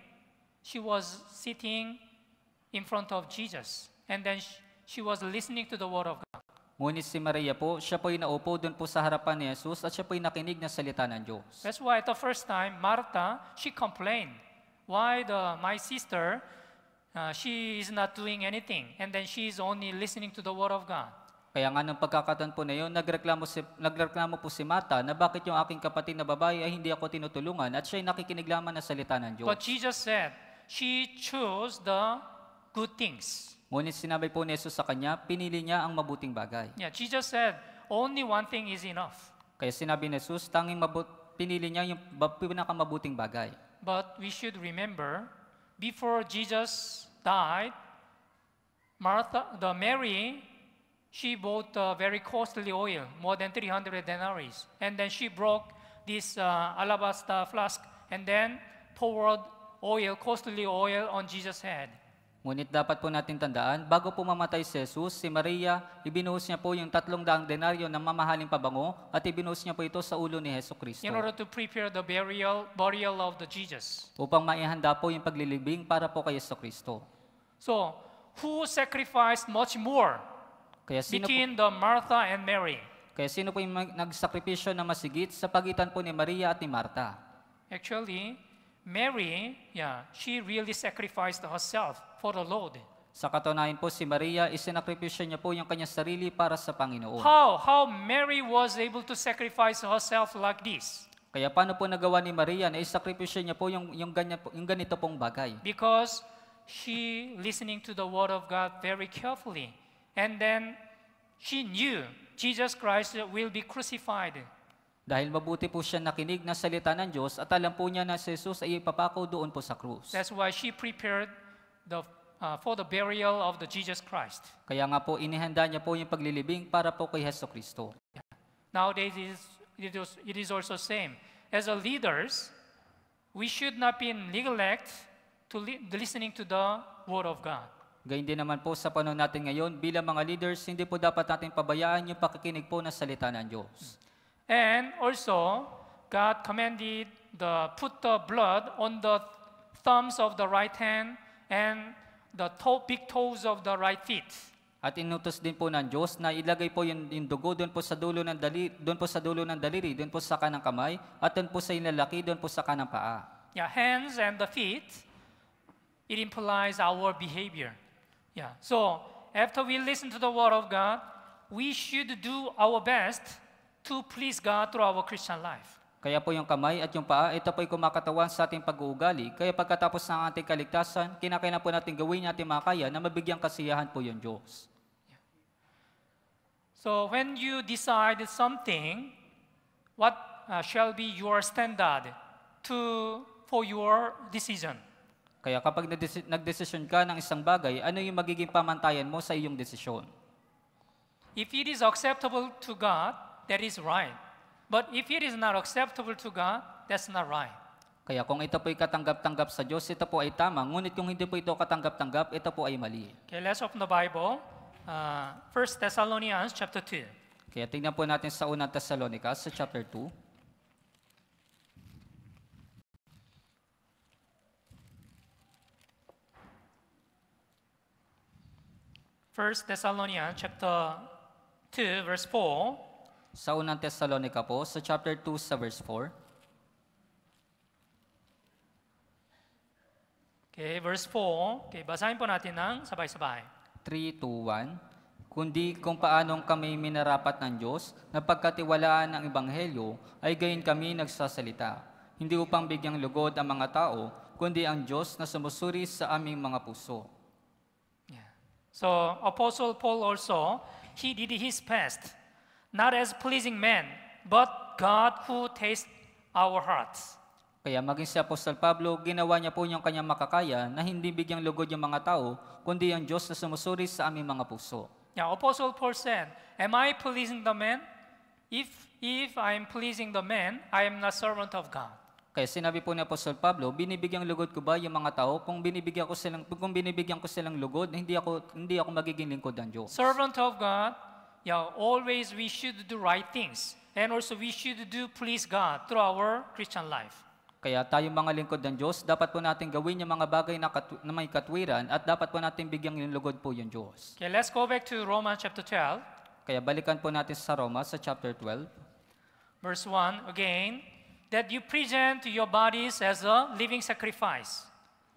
she was sitting in front of Jesus. And then she, was listening to the word of God. Ngunit si Maria po, siya po'y naupo doon po sa harapan ni Jesus at siya po'y nakinig ng salita ng Diyos. That's why the first time, Martha, she complained. Why the, my sister, uh, she is not doing anything and then she is only listening to the word of God. Kaya nga ng pagkakataon po na yun, nagreklamo, si, nagreklamo po si Martha na bakit yung aking kapatid na babae ay hindi ako tinutulungan at siya nakikinig lamang ng salita ng Diyos. But Jesus said, she chose the good things. Ngunit sinabi po ni Jesus sa kanya, pinili niya ang mabuting bagay. Yeah, Jesus said, only one thing is enough. Kaya sinabi ni Jesus, tanging mabut pinili niya yung pinakamabuting bagay. But we should remember, before Jesus died, Martha, the Mary, she bought a uh, very costly oil, more than 300 denarii. And then she broke this uh, alabaster flask and then poured oil, costly oil on Jesus' head. Ngunit dapat po natin tandaan, bago po mamatay si Jesus, si Maria, ibinuhos niya po yung tatlong daang denaryo ng mamahaling pabango at ibinuhos niya po ito sa ulo ni Jesus Kristo. In order to prepare the burial, burial of the Jesus. Upang maihanda po yung paglilibing para po kay Jesus Kristo. So, who sacrificed much more kaya sino between po, the Martha and Mary? Kaya sino po yung nagsakripisyo na masigit sa pagitan po ni Maria at ni Martha? Actually, Mary, yeah, she really sacrificed herself for the Lord. Sa katunayan po, si Maria, isinakripisyo niya po yung kanyang sarili para sa Panginoon. How? How Mary was able to sacrifice herself like this? Kaya paano po nagawa ni Maria na isakripisyo niya po yung, yung, ganyan, yung ganito pong bagay? Because she listening to the word of God very carefully. And then she knew Jesus Christ will be crucified. Dahil mabuti po siya nakinig na salita ng Diyos at alam po niya na si Jesus ay ipapako doon po sa krus. That's why she prepared the, uh, for the burial of the Jesus Christ. Kaya nga po, inihanda niya po yung paglilibing para po kay Heso Kristo. Yeah. Nowadays, is, it, is, it is also same. As a leaders, we should not be neglect to li listening to the Word of God. Gayun din naman po sa panahon natin ngayon, bilang mga leaders, hindi po dapat natin pabayaan yung pakikinig po ng salita ng Diyos. And also, God commanded the put the blood on the thumbs of the right hand and the toe, big toes of the right feet. At inutos din po ng Diyos na ilagay po yung, yung dugo doon po sa dulo ng daliri, doon po sa dulo ng daliri, doon po sa kanang kamay, at doon po sa inalaki, doon po sa kanang paa. Yeah, hands and the feet, it implies our behavior. Yeah, so after we listen to the word of God, we should do our best to please God through our Christian life. Kaya po yung kamay at yung paa, ito po'y kumakatawan sa ating pag-uugali. Kaya pagkatapos ng ating kaligtasan, kinakailan po natin gawin natin makaya na mabigyan kasiyahan po yung Diyos. So when you decide something, what uh, shall be your standard to for your decision? Kaya kapag nagdesisyon ka ng isang bagay, ano yung magiging pamantayan mo sa iyong desisyon? If it is acceptable to God, that is right. But if it is not acceptable to God, that's not right. Kaya kung ito po ay katanggap-tanggap sa Diyos, ito po ay tama. Ngunit kung hindi po ito katanggap-tanggap, ito po ay mali. Okay, let's open the Bible. Uh, 1 Thessalonians chapter 2. Kaya tingnan po natin sa unang Thessalonica sa chapter 2. First Thessalonians chapter 2 verse 4 sa unang Thessalonica po, sa chapter 2 sa verse 4. Okay, verse 4. Okay, basahin po natin ng sabay-sabay. 3, 2, 1. Kundi kung paanong kami minarapat ng Diyos na pagkatiwalaan ang Ebanghelyo, ay gayon kami nagsasalita. Hindi upang bigyang lugod ang mga tao, kundi ang Diyos na sumusuri sa aming mga puso. Yeah. So, Apostle Paul also, he did his best not as pleasing men, but God who tastes our hearts. Kaya maging si Apostol Pablo, ginawa niya po niyang kanyang makakaya na hindi bigyang lugod yung mga tao, kundi ang Diyos na sumusuri sa aming mga puso. Now, Apostle Paul said, Am I pleasing the man? If, if I am pleasing the man, I am not servant of God. Kaya sinabi po ni Apostol Pablo, binibigyang lugod ko ba yung mga tao kung binibigyan ko silang kung binibigyan ko silang lugod, hindi ako hindi ako magiging lingkod ng Diyos. Servant of God yeah, always we should do right things. And also we should do please God through our Christian life. Kaya tayo mga lingkod ng Diyos, dapat po natin gawin yung mga bagay na, katu- na may katwiran at dapat po natin bigyang lugod po yung Diyos. Okay, let's go back to Romans chapter 12. Kaya balikan po natin sa Roma sa chapter 12. Verse 1 again, that you present your bodies as a living sacrifice.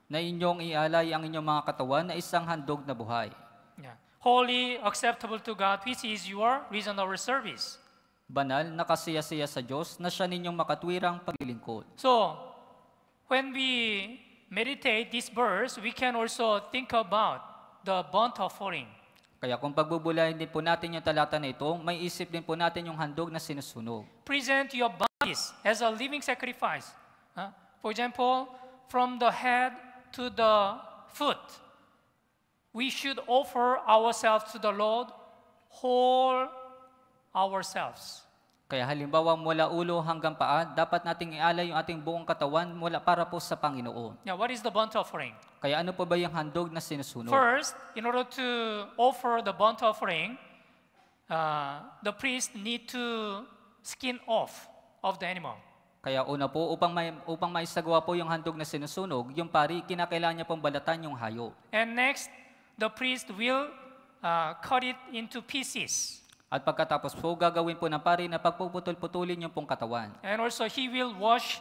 Na inyong ialay ang inyong mga katawan na isang handog na buhay holy, acceptable to God, which is your reasonable service. Banal na kasiyasiya sa Diyos na siya ninyong makatwirang paglilingkod. So, when we meditate this verse, we can also think about the burnt offering. Kaya kung pagbubulayin din po natin yung talata na ito, may isip din po natin yung handog na sinusunog. Present your bodies as a living sacrifice. Huh? For example, from the head to the foot we should offer ourselves to the Lord, whole ourselves. Kaya halimbawa mula ulo hanggang paa, dapat nating ialay yung ating buong katawan mula para po sa Panginoon. Now, what is the burnt offering? Kaya ano po ba yung handog na sinusunog? First, in order to offer the burnt offering, uh, the priest need to skin off of the animal. Kaya una po, upang may, upang maisagawa po yung handog na sinusunog, yung pari, kinakailangan niya pong balatan yung hayo. And next, the priest will uh, cut it into pieces. At pagkatapos po, gagawin po ng pari na pagpuputol-putulin yung pong katawan. And also he will wash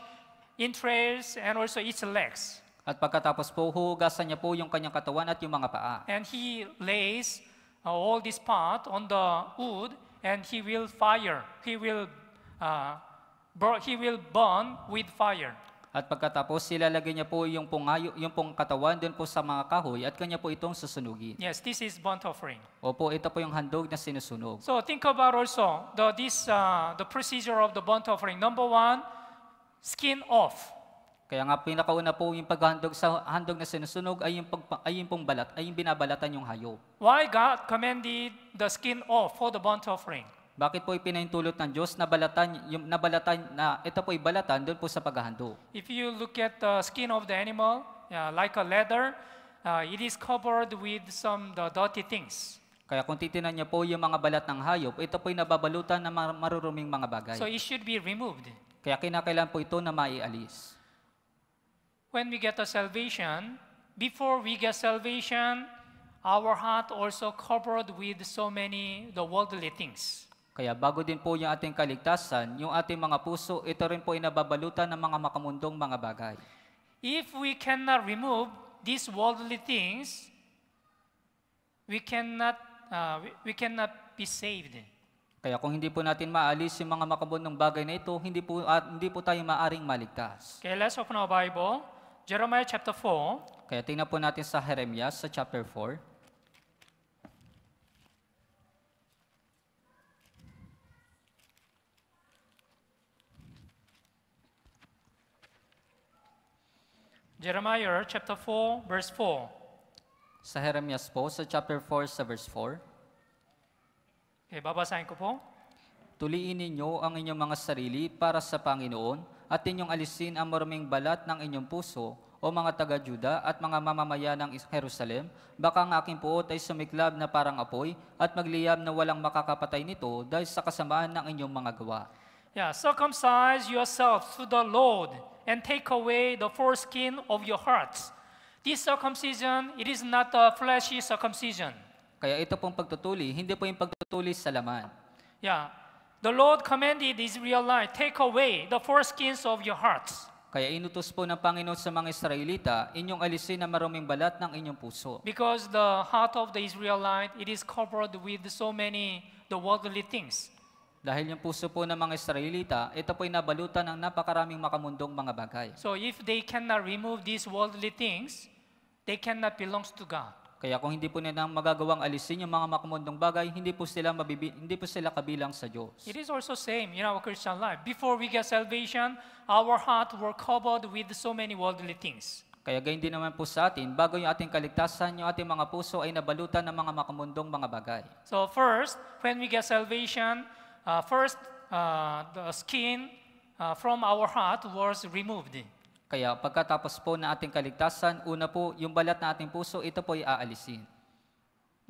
entrails and also its legs. At pagkatapos po, huhugasan niya po yung kanyang katawan at yung mga paa. And he lays uh, all this part on the wood and he will fire. He will uh, he will burn with fire. At pagkatapos, silalagay niya po yung pong, yung pong katawan doon po sa mga kahoy at kanya po itong susunugin. Yes, this is burnt offering. Opo, ito po yung handog na sinusunog. So think about also the, this, uh, the procedure of the burnt offering. Number one, skin off. Kaya nga pinakauna po yung paghandog sa handog na sinusunog ay yung, pag, ay yung pong balat, ay yung binabalatan yung hayo. Why God commanded the skin off for the burnt offering? Bakit po ipinahintulot ng Diyos na balatan, yung nabalatan na ito po balatan doon po sa paghahando? If you look at the skin of the animal, uh, like a leather, uh, it is covered with some the dirty things. Kaya kung titingnan niyo po yung mga balat ng hayop, ito po ay nababalutan ng mar maruruming mga bagay. So it should be removed. Kaya kinakailangan po ito na maialis. When we get a salvation, before we get salvation, our heart also covered with so many the worldly things. Kaya bago din po yung ating kaligtasan, yung ating mga puso, ito rin po ay nababalutan ng mga makamundong mga bagay. If we cannot remove these worldly things, we cannot uh, we cannot be saved. Kaya kung hindi po natin maalis yung mga makamundong bagay na ito, hindi po at, ah, hindi po tayo maaring maligtas. Okay, let's open our Bible. Jeremiah chapter 4. Kaya tingnan po natin sa Jeremiah sa chapter 4. Jeremiah chapter 4 verse 4. Sa Jeremias po, sa chapter 4 sa verse 4. Okay, babasahin ko po. Tuliin ninyo ang inyong mga sarili para sa Panginoon at inyong alisin ang maruming balat ng inyong puso o mga taga-Juda at mga mamamayan ng Jerusalem, baka ang aking puot ay sumiklab na parang apoy at magliyab na walang makakapatay nito dahil sa kasamaan ng inyong mga gawa. Yeah, circumcise yourself to the Lord and take away the foreskin of your hearts. This circumcision, it is not a fleshy circumcision. Kaya ito pong pagtutuli, hindi po yung pagtutuli sa laman. Yeah. The Lord commanded Israelite, take away the foreskins of your hearts. Kaya inutos po ng Panginoon sa mga Israelita, inyong alisin ang maruming balat ng inyong puso. Because the heart of the Israelite, it is covered with so many the worldly things. Dahil yung puso po ng mga Israelita, ito po ay nabalutan ng napakaraming makamundong mga bagay. So if they cannot remove these worldly things, they cannot belongs to God. Kaya kung hindi po nila magagawang alisin yung mga makamundong bagay, hindi po sila mabibi, hindi po sila kabilang sa Diyos. It is also same in our Christian life. Before we get salvation, our heart were covered with so many worldly things. Kaya gayon din naman po sa atin, bago yung ating kaligtasan, yung ating mga puso ay nabalutan ng mga makamundong mga bagay. So first, when we get salvation, Uh, first, uh, the skin uh, from our heart was removed. Kaya pagkatapos po na ating kaligtasan, una po, yung balat na ating puso, ito po ay aalisin.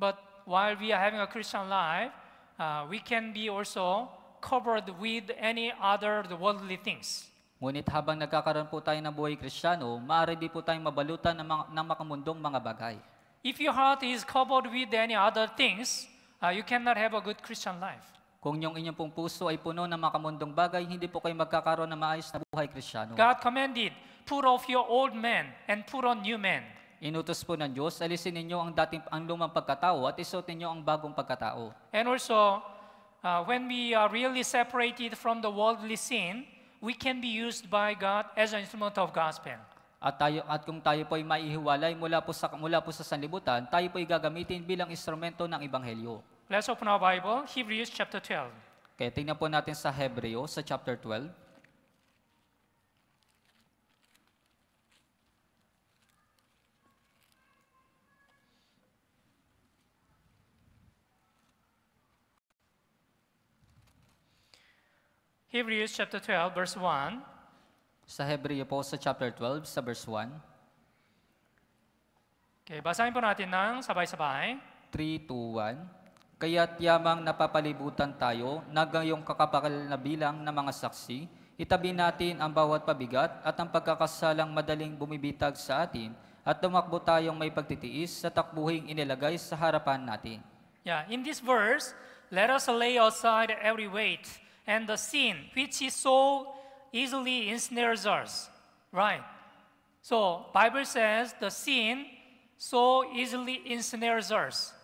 But while we are having a Christian life, uh, we can be also covered with any other worldly things. Ngunit habang nagkakaroon po tayo ng buhay Kristiyano, maaari din po tayong mabalutan ng, mga, ng makamundong mga bagay. If your heart is covered with any other things, uh, you cannot have a good Christian life. Kung yung inyong pong puso ay puno ng makamundong bagay, hindi po kayo magkakaroon ng maayos na buhay kristyano. God commanded, put off your old man and put on new man. Inutos po ng Diyos, alisin ninyo ang dating ang lumang pagkatao at isuot ninyo ang bagong pagkatao. And also, uh, when we are really separated from the worldly sin, we can be used by God as an instrument of gospel. At, tayo, at kung tayo po ay maihiwalay mula po sa, mula po sa sanlibutan, tayo po ay gagamitin bilang instrumento ng Ebanghelyo. Let's open our Bible, Hebrews chapter 12. Okay, tingnan po natin sa Hebreo sa chapter 12. Hebrews chapter 12 verse 1. Sa Hebreo po sa chapter 12 sa verse 1. Okay, basahin po natin ng sabay-sabay. 3 to 1. Kaya't yamang napapalibutan tayo na gayong kakapakal na bilang ng mga saksi, itabi natin ang bawat pabigat at ang pagkakasalang madaling bumibitag sa atin at tumakbo tayong may pagtitiis sa takbuhing inilagay sa harapan natin. Yeah, in this verse, let us lay aside every weight and the sin which is so easily ensnares us. Right. So, Bible says the sin so easily ensnares us.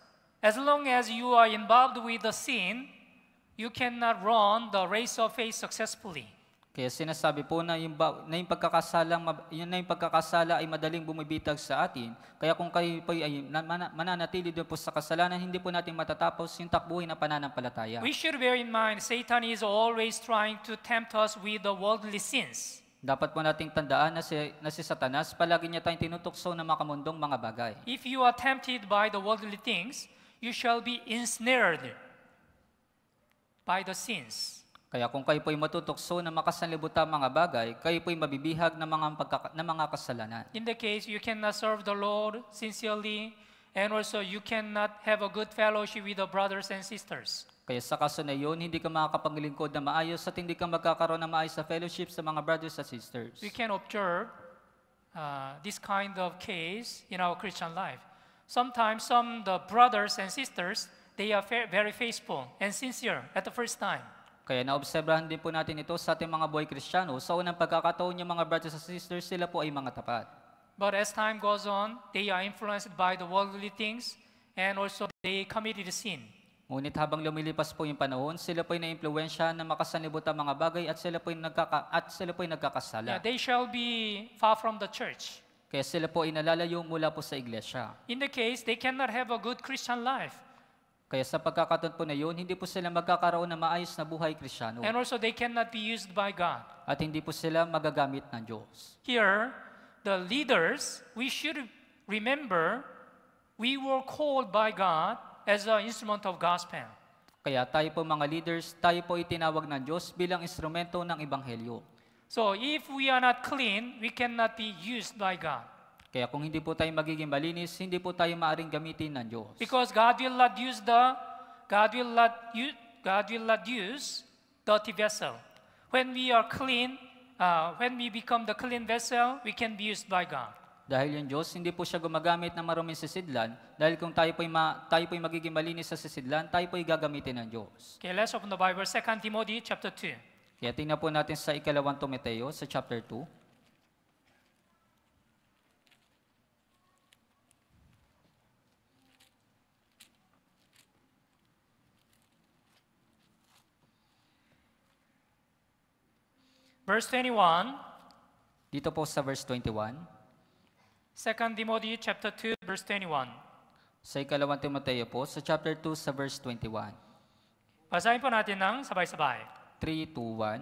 As long as you are involved with the sin, you cannot run the race of faith successfully. Kaya sinasabi po na yung, na yung, pagkakasala, yun na yung pagkakasala ay madaling bumibitag sa atin. Kaya kung kayo po ay mananatili doon po sa kasalanan, hindi po natin matatapos yung takbuhin na pananampalataya. We should bear in mind, Satan is always trying to tempt us with the worldly sins. Dapat po nating tandaan na si, na si Satanas, palagi niya tayong tinutukso ng makamundong mga bagay. If you are tempted by the worldly things, you shall be ensnared by the sins. Kaya kung kayo po'y matutokso na makasanlibutan mga bagay, kayo po'y mabibihag ng mga, pagka, ng mga kasalanan. In the case, you cannot serve the Lord sincerely and also you cannot have a good fellowship with the brothers and sisters. Kaya sa kaso na yun, hindi ka makakapaglingkod na maayos at hindi ka magkakaroon ng maayos sa fellowship sa mga brothers and sisters. We can observe uh, this kind of case in our Christian life sometimes some the brothers and sisters, they are very faithful and sincere at the first time. Kaya naobserbahan din po natin ito sa ating mga boy Kristiyano. Sa unang pagkakataon ng mga brothers and sisters, sila po ay mga tapat. But as time goes on, they are influenced by the worldly things and also they committed sin. Ngunit habang lumilipas po yung panahon, sila po ay naimpluwensya ng na makasanibutan mga bagay at sila po ay, nagkaka at sila po ay nagkakasala. Yeah, they shall be far from the church. Kaya sila po inalalayo mula po sa iglesia. In the case, they cannot have a good Christian life. Kaya sa pagkakataon po na yun, hindi po sila magkakaroon ng maayos na buhay krisyano. And also, they cannot be used by God. At hindi po sila magagamit ng Diyos. Here, the leaders, we should remember, we were called by God as an instrument of gospel. Kaya tayo po mga leaders, tayo po itinawag ng Diyos bilang instrumento ng Ebanghelyo. So if we are not clean, we cannot be used by God. Kaya kung hindi po tayo magiging malinis, hindi po tayo maaring gamitin ng Diyos. Because God will not use the God will not use God will not use dirty vessel. When we are clean, uh, when we become the clean vessel, we can be used by God. Dahil yung Diyos, hindi po siya gumagamit ng maruming sisidlan. Dahil kung tayo po'y, ma, tayo po'y magiging malinis sa sisidlan, tayo po'y gagamitin ng Diyos. Okay, let's open the Bible. 2 Timothy chapter 2. Kaya tingnan po natin sa ikalawang Tumeteo sa chapter 2. Verse 21. Dito po sa verse 21. Second Timothy chapter 2 verse 21. Sa ikalawang Timoteo po sa chapter 2 sa verse 21. Basahin po natin ng sabay-sabay. 3.2.1,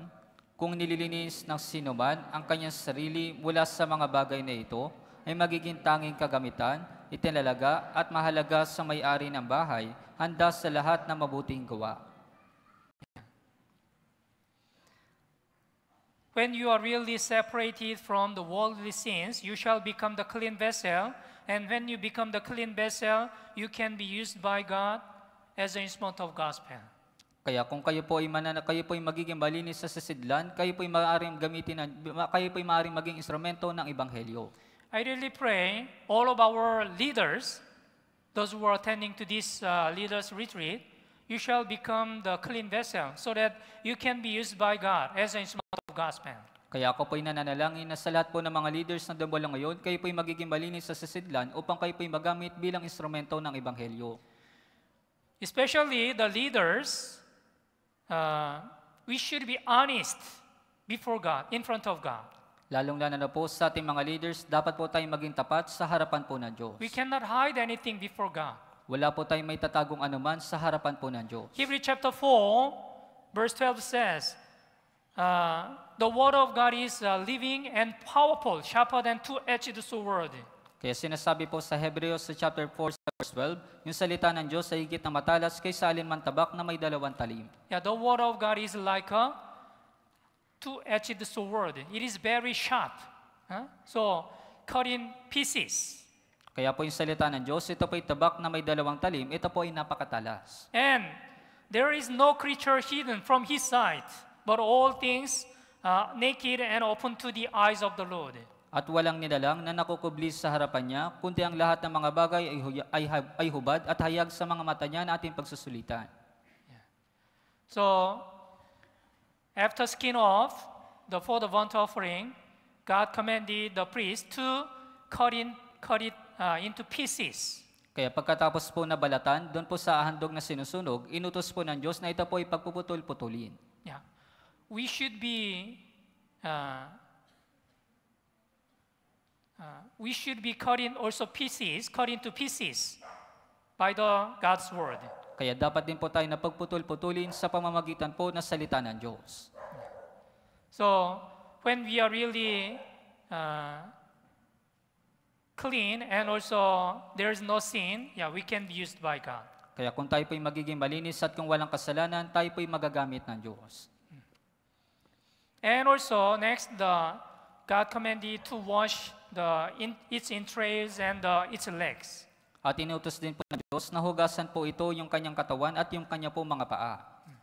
Kung nililinis ng sinuman ang kanyang sarili mula sa mga bagay na ito, ay magiging tanging kagamitan, itinalaga at mahalaga sa may-ari ng bahay, handa sa lahat ng mabuting gawa. When you are really separated from the worldly sins, you shall become the clean vessel, and when you become the clean vessel, you can be used by God as an instrument of gospel. Kaya kung kayo po ay manana, kayo po ay magiging malinis sa sasidlan, kayo po ay maaaring gamitin, kayo po ay maaaring maging instrumento ng ebanghelyo. I really pray all of our leaders, those who are attending to this uh, leaders retreat, you shall become the clean vessel so that you can be used by God as an instrument of God's plan. Kaya ako po ay nananalangin na sa lahat po ng mga leaders na dumalo ngayon, kayo po ay magiging malinis sa sasidlan upang kayo po ay magamit bilang instrumento ng ebanghelyo. Especially the leaders Uh, we should be honest before God, in front of God. Lalong lalo na po sa ating mga leaders, dapat po tayong maging tapat sa harapan po ng Diyos. We cannot hide anything before God. Wala po tayong may tatagong anuman sa harapan po ng Diyos. Hebrew chapter 4, verse 12 says, uh, The word of God is uh, living and powerful, sharper than two-edged sword. Kaya sinasabi po sa Hebreos sa chapter 4 verse 12, yung salita ng Diyos ay higit na matalas kaysa alinman tabak na may dalawang talim. Yeah, the word of God is like a uh, two-edged sword. It is very sharp. Huh? So, cut in pieces. Kaya po yung salita ng Diyos, ito po ay tabak na may dalawang talim, ito po ay napakatalas. And there is no creature hidden from His sight, but all things uh, naked and open to the eyes of the Lord at walang nilalang na nakukublis sa harapan niya, kundi ang lahat ng mga bagay ay, huya, ay, ay hubad at hayag sa mga mata niya na ating pagsusulitan. Yeah. So, after skin off, the for the burnt offering, God commanded the priest to cut, in, cut it uh, into pieces. Kaya pagkatapos po na balatan, doon po sa handog na sinusunog, inutos po ng Diyos na ito po ay pagpuputol-putulin. Yeah. We should be uh, Uh, we should be cut in also pieces, cut into pieces by the God's word. Kaya dapat din po tayo na pagputol-putulin sa pamamagitan po ng salita ng Diyos. So, when we are really uh, clean and also there is no sin, yeah, we can be used by God. Kaya kung tayo po'y magiging malinis at kung walang kasalanan, tayo po'y magagamit ng Diyos. And also, next, the God commanded to wash the, in, its entrails and uh, its legs. At inutos din po ng Diyos na hugasan po ito yung kanyang katawan at yung kanya po mga paa. Hmm.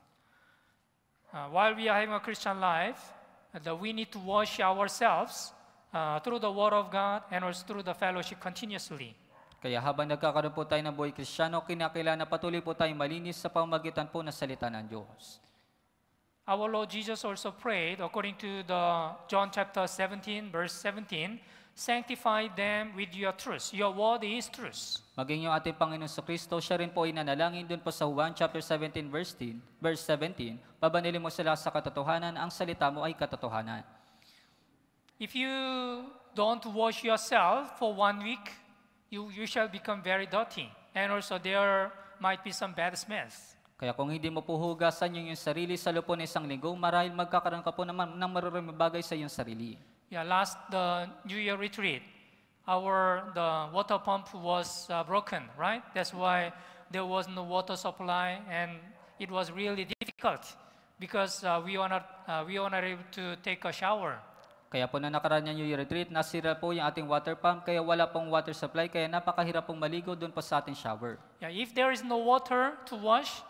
Uh, while we are having a Christian life, uh, that we need to wash ourselves uh, through the Word of God and also through the fellowship continuously. Kaya habang nagkakaroon po tayo ng buhay Kristiyano, kinakailangan na patuloy po tayong malinis sa pamagitan po ng salita ng Diyos. Our Lord Jesus also prayed according to the John chapter 17 verse 17 Sanctify them with your truth. Your word is truth. Maging yung ating Panginoon sa Kristo, siya rin po ay nanalangin dun po sa 1 chapter 17 verse 10, verse 17. Babanilin mo sila sa katotohanan, ang salita mo ay katotohanan. If you don't wash yourself for one week, you, you shall become very dirty. And also there might be some bad smells. Kaya kung hindi mo po hugasan yung, yung sarili sa lupon isang linggo, marahil magkakaroon ka po naman ng maruraming bagay sa iyong sarili. yeah, last the New Year retreat, our the water pump was uh, broken, right? That's why there was no water supply, and it was really difficult because uh, we were not uh, we were not able to take a shower. Kaya po na nakaraan yung New Year retreat, nasira po yung ating water pump, kaya wala pong water supply, kaya napakahirap pong maligo doon po sa ating shower. Yeah, if there is no water to wash,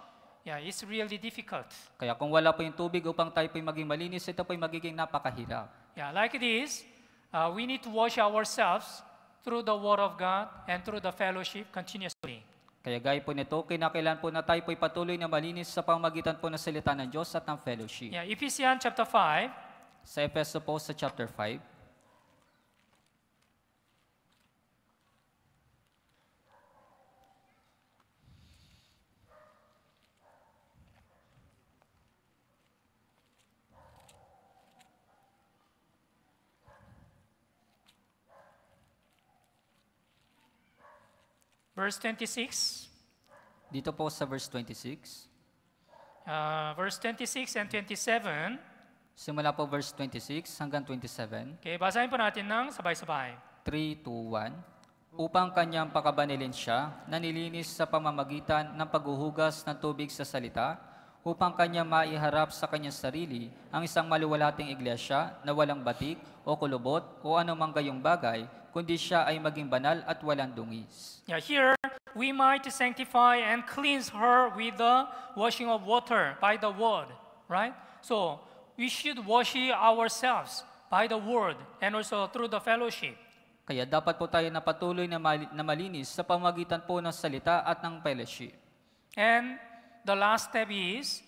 Yeah, it's really difficult. Kaya kung wala po yung tubig upang tayo po'y maging malinis, ito po'y magiging napakahirap. Yeah, like this, uh, we need to wash ourselves through the Word of God and through the fellowship continuously. Kaya gaya po nito, kinakailan po na tayo po'y patuloy na malinis sa pamagitan po ng salita ng Diyos at ng fellowship. Yeah, Ephesians chapter 5. Sa Efeso po sa chapter 5. Verse 26. Dito po sa verse 26. Uh, verse 26 and 27. Simula po verse 26 hanggang 27. Okay, basahin po natin ng sabay-sabay. 3, 2, 1. Upang kanyang pakabanilin siya, nanilinis sa pamamagitan ng paghuhugas ng tubig sa salita, upang kanya maiharap sa kanyang sarili ang isang maluwalating iglesia na walang batik o kulubot o anumang gayong bagay, kundi siya ay maging banal at walang dungis. Yeah, here, we might sanctify and cleanse her with the washing of water by the word, right? So, we should wash ourselves by the word and also through the fellowship. Kaya dapat po tayo na patuloy na malinis sa pamagitan po ng salita at ng fellowship. And the last step is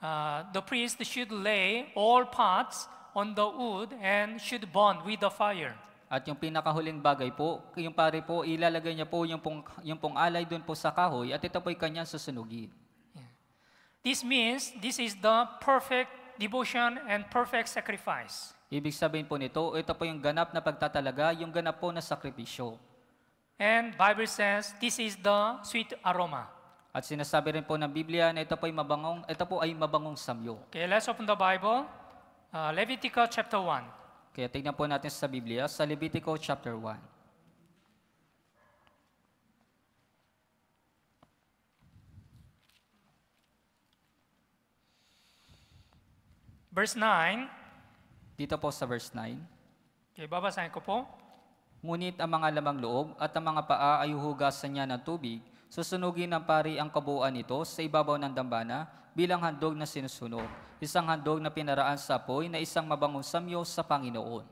uh, the priest should lay all parts on the wood and should burn with the fire. At yung pinakahuling bagay po, yung pare po, ilalagay niya po yung pong, yung pong alay doon po sa kahoy at ito po'y kanyang susunugin. This means this is the perfect devotion and perfect sacrifice. Ibig sabihin po nito, ito po yung ganap na pagtatalaga, yung ganap po na sakripisyo. And Bible says this is the sweet aroma. At sinasabi rin po ng Biblia na ito po ay mabangong, ito po ay mabangong samyo. Okay, let's open the Bible. Uh, Levitical chapter 1. Kaya tignan po natin sa Biblia sa Levitical chapter 1. Verse 9. Dito po sa verse 9. Okay, babasahin ko po. Ngunit ang mga lamang loob at ang mga paa ay hugasan niya ng tubig Susunugin ng pari ang kabuuan nito sa ibabaw ng dambana bilang handog na sinusunog, isang handog na pinaraan sa apoy na isang mabangong samyo sa Panginoon.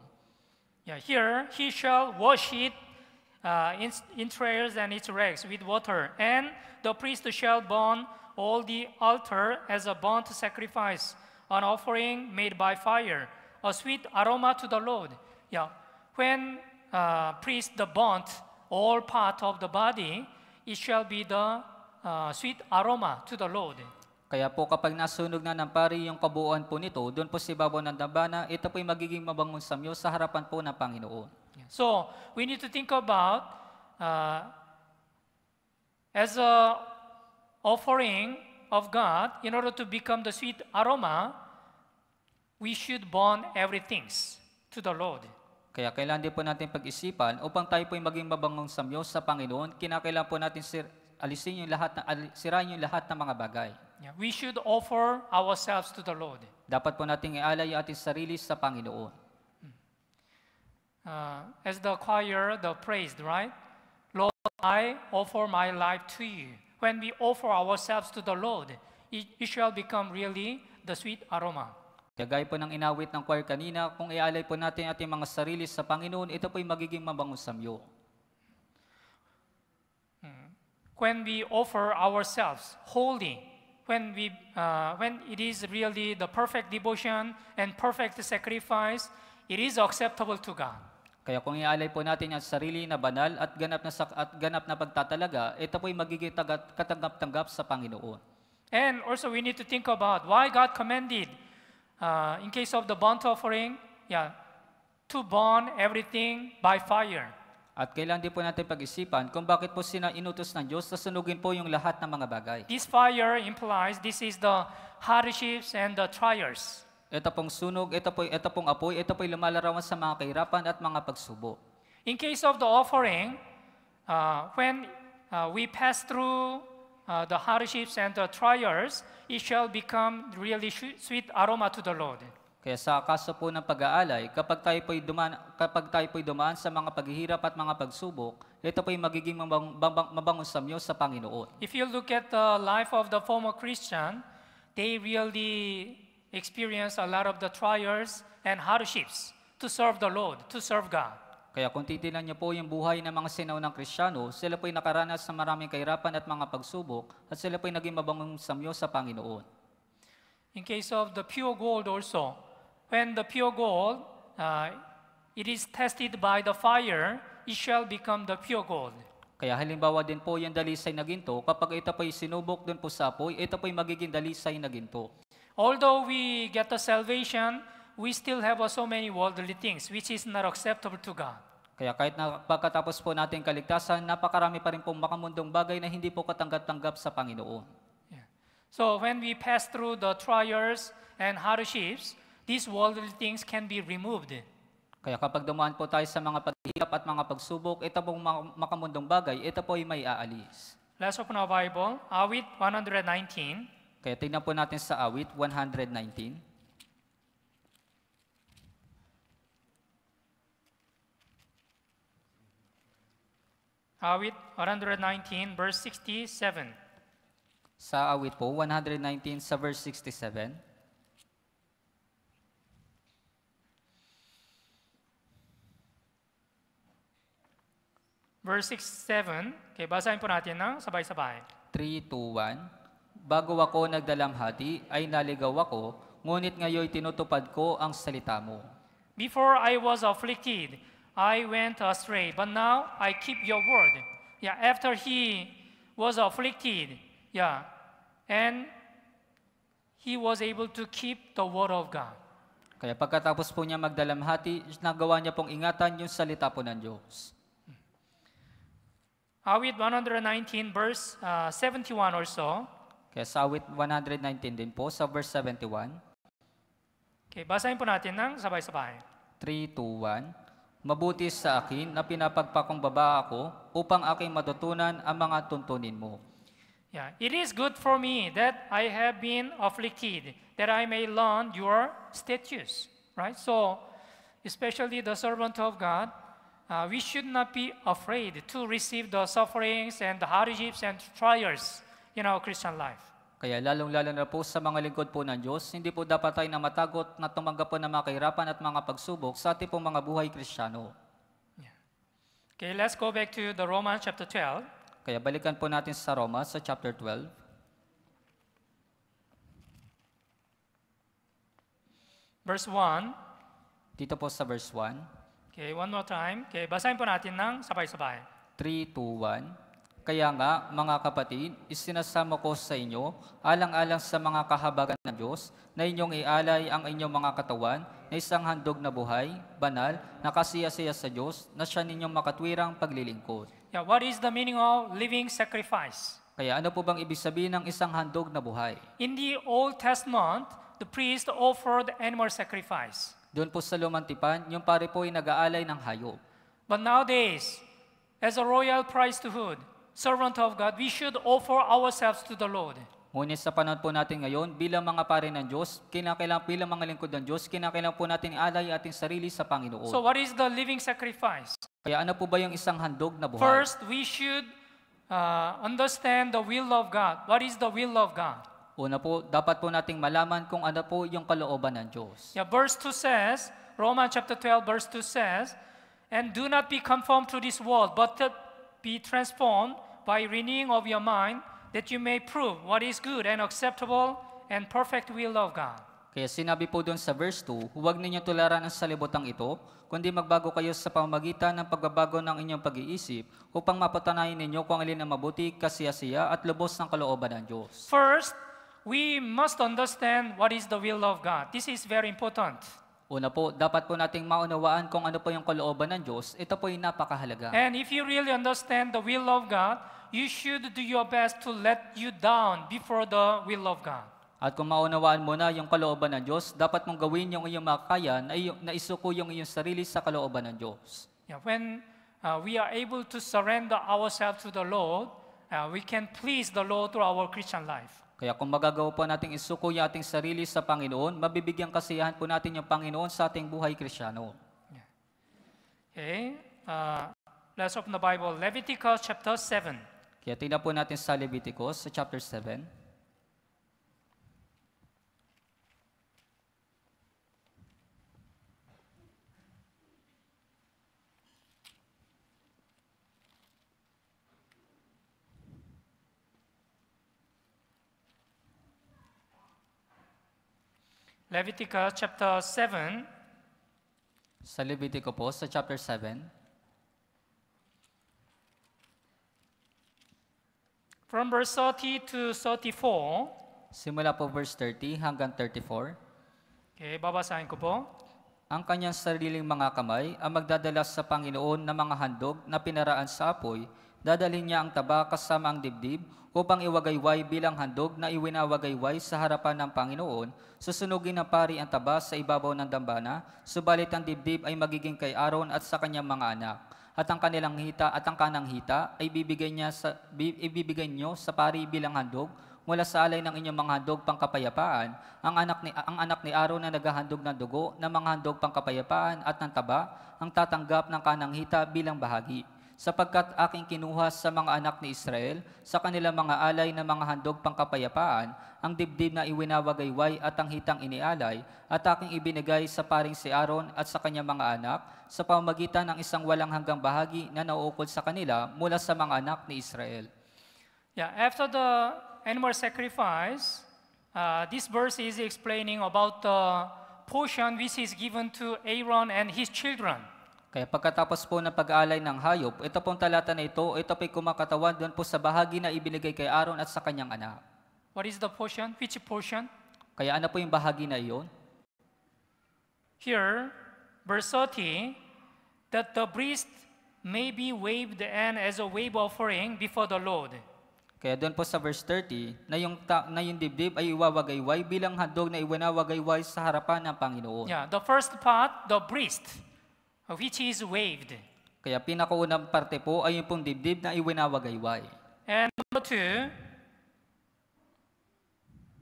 Yeah, here, he shall wash it uh, in, entrails and its rags with water, and the priest shall burn all the altar as a burnt sacrifice, an offering made by fire, a sweet aroma to the Lord. Yeah, when uh, priest the burnt all part of the body, it shall be the uh, sweet aroma to the Lord. Kaya po kapag nasunog na ng pari yung kabuuan po nito, doon po si ng ito po magiging sa harapan po ng Panginoon. So, we need to think about uh, as a offering of God, in order to become the sweet aroma, we should burn everything to the Lord. Kaya kailangan din po natin pag-isipan upang tayo po ay maging mabangong samyo sa Panginoon, kinakailangan po natin sir- alisin yung lahat na sirain yung lahat ng mga bagay. Yeah, we should offer ourselves to the Lord. Dapat po nating ialay yung ating sarili sa Panginoon. Hmm. Uh, as the choir the praised, right? Lord, I offer my life to you. When we offer ourselves to the Lord, it, it shall become really the sweet aroma. Kagaya po ng inawit ng choir kanina, kung ialay po natin ating mga sarili sa Panginoon, ito po'y magiging mabango samyo. Hmm. When we offer ourselves wholly, when, we, uh, when it is really the perfect devotion and perfect sacrifice, it is acceptable to God. Kaya kung ialay po natin ang sarili na banal at ganap na, sak- at ganap na pagtatalaga, ito po'y magiging katanggap-tanggap sa Panginoon. And also we need to think about why God commanded Uh, in case of the burnt offering, yeah, to burn everything by fire. At kailan din po natin pag-isipan kung bakit po sina inutos ng Diyos na sunugin po yung lahat ng mga bagay. This fire implies this is the hardships and the trials. Ito pong sunog, ito po ito pong apoy, ito po'y lumalarawan sa mga kahirapan at mga pagsubo. In case of the offering, uh, when uh, we pass through Uh, the hardships and the trials, it shall become really sweet aroma to the Lord. Kaya sa kaso po ng pag-aalay, kapag tayo po'y dumaan, kapag tayo po'y dumaan sa mga paghihirap at mga pagsubok, ito po'y magiging mabang, mabang, mabango sa Diyos sa Panginoon. If you look at the life of the former Christian, they really experience a lot of the trials and hardships to serve the Lord, to serve God. Kaya kung titinan niyo po yung buhay ng mga sinaw ng Kristiyano, sila po'y nakaranas ng maraming kahirapan at mga pagsubok at sila po'y naging mabangong samyo sa Panginoon. In case of the pure gold also, when the pure gold, uh, it is tested by the fire, it shall become the pure gold. Kaya halimbawa din po yung dalisay na ginto, kapag ito po'y sinubok dun po sa apoy, ito po'y magiging dalisay na ginto. Although we get the salvation, we still have uh, so many worldly things which is not acceptable to God. Kaya kahit na pagkatapos po natin kaligtasan, napakarami pa rin pong makamundong bagay na hindi po katanggap-tanggap sa Panginoon. So when we pass through the trials and hardships, these worldly things can be removed. Kaya kapag dumaan po tayo sa mga paghihirap at mga pagsubok, ito pong makamundong bagay, ito po ay may aalis. Let's open our Bible, Awit 119. Kaya tingnan po natin sa Awit 119. Awit 119 verse 67. Sa awit po, 119 sa verse 67. Verse 67, okay, basahin po natin ng sabay-sabay. 3, 2, 1. Bago ako nagdalamhati, ay naligaw ako, ngunit ngayon tinutupad ko ang salita mo. Before I was afflicted, I went astray, but now I keep your word. Yeah, after he was afflicted, yeah, and he was able to keep the word of God. Kaya pagkatapos po niya magdalamhati, nagawa niya pong ingatan yung salita po ng Diyos. Awit 119 verse uh, 71 or so. Kaya sa awit 119 din po, sa verse 71. Okay, basahin po natin ng sabay-sabay. 3, 2, 1. Mabuti sa akin na pinapagpakumbaba ako upang aking matutunan ang mga tuntunin mo. Yeah, it is good for me that I have been afflicted, that I may learn your statutes. Right? So, especially the servant of God, uh, we should not be afraid to receive the sufferings and the hardships and trials in our Christian life. Kaya lalong-lalo na po sa mga lingkod po ng Diyos, hindi po dapat tayo na na tumanggap po ng mga kahirapan at mga pagsubok sa ating pong mga buhay kristyano. Okay, let's go back to the Romans chapter 12. Kaya balikan po natin sa Roma sa chapter 12. Verse 1. Dito po sa verse 1. Okay, one more time. Okay, basahin po natin ng sabay-sabay. 3, 2, 1. Kaya nga, mga kapatid, isinasama ko sa inyo, alang-alang sa mga kahabagan ng Diyos, na inyong ialay ang inyong mga katawan na isang handog na buhay, banal, na kasiyasiya sa Diyos, na siya ninyong makatwirang paglilingkod. Yeah, what is the meaning of living sacrifice? Kaya ano po bang ibig sabihin ng isang handog na buhay? In the Old Testament, the priest offered animal sacrifice. Doon po sa Lumantipan, yung pare po ay nag-aalay ng hayop. But nowadays, as a royal priesthood, servant of God, we should offer ourselves to the Lord. Ngunit sa panahon po natin ngayon, bilang mga pare ng Diyos, kinakailangan bilang mga lingkod ng Diyos, kinakailangan po natin alay ating sarili sa Panginoon. So what is the living sacrifice? Kaya ano po ba yung isang handog na buhay? First, we should uh, understand the will of God. What is the will of God? Una po, dapat po nating malaman kung ano po yung kalooban ng Diyos. Yeah, verse 2 says, Romans chapter 12 verse 2 says, And do not be conformed to this world, but be transformed by renewing of your mind that you may prove what is good and acceptable and perfect will of God. Kaya sinabi po doon sa verse 2, huwag ninyo tularan ang salibotang ito, kundi magbago kayo sa pamamagitan ng pagbabago ng inyong pag-iisip upang mapatanayin ninyo kung alin ang mabuti, kasiyasiya at lubos ng kalooban ng Diyos. First, we must understand what is the will of God. This is very important. Una po, dapat po nating maunawaan kung ano po yung kalooban ng Diyos. Ito po yung napakahalaga. And if you really understand the will of God, you should do your best to let you down before the will of God. At kung maunawaan mo na yung kalooban ng Diyos, dapat mong gawin yung iyong makaya na, na isuko yung iyong sarili sa kalooban ng Diyos. Yeah, when uh, we are able to surrender ourselves to the Lord, uh, we can please the Lord through our Christian life. Kaya kung magagawa po natin isuko yung ating sarili sa Panginoon, mabibigyan kasiyahan po natin yung Panginoon sa ating buhay krisyano. Okay. Uh, let's open the Bible. Leviticus chapter 7. Kaya tingnan po natin sa Leviticus sa chapter 7. Leviticus chapter 7. Sa Levitico po, sa chapter 7. From verse 30 to 34. Simula po verse 30 hanggang 34. Okay, babasahin ko po. Ang kanyang sariling mga kamay ang magdadala sa Panginoon ng mga handog na pinaraan sa apoy dadalhin niya ang taba kasama ang dibdib upang iwagayway bilang handog na iwinawagayway sa harapan ng Panginoon, susunugin ng pari ang taba sa ibabaw ng dambana, subalit ang dibdib ay magiging kay Aaron at sa kanyang mga anak. At ang kanilang hita at ang kanang hita ay bibigay niya sa, ibibigay niyo sa pari bilang handog mula sa alay ng inyong mga handog pangkapayapaan, ang anak ni ang anak ni Aaron na naghahandog ng dugo ng mga handog pangkapayapaan at ng taba ang tatanggap ng kanang hita bilang bahagi sapagkat aking kinuha sa mga anak ni Israel, sa kanilang mga alay na mga handog pangkapayapaan, ang dibdib na iwinawagayway at ang hitang inialay, at aking ibinigay sa paring si Aaron at sa kanyang mga anak, sa pamagitan ng isang walang hanggang bahagi na nauukol sa kanila mula sa mga anak ni Israel. Yeah, after the animal sacrifice, uh, this verse is explaining about the portion which is given to Aaron and his children. Kaya pagkatapos po ng pag-aalay ng hayop, ito pong talata na ito, ito po'y kumakatawan doon po sa bahagi na ibinigay kay Aaron at sa kanyang anak. What is the portion? Which portion? Kaya ano po yung bahagi na iyon? Here, verse 30, that the priest may be waved and as a wave offering before the Lord. Kaya doon po sa verse 30, na yung, ta- na yung dibdib ay iwawagayway bilang handog na iwanawagayway sa harapan ng Panginoon. Yeah, the first part, the priest which is waved. Kaya pinakaunang parte po ay yung pong dibdib na iwinawagayway. And number two,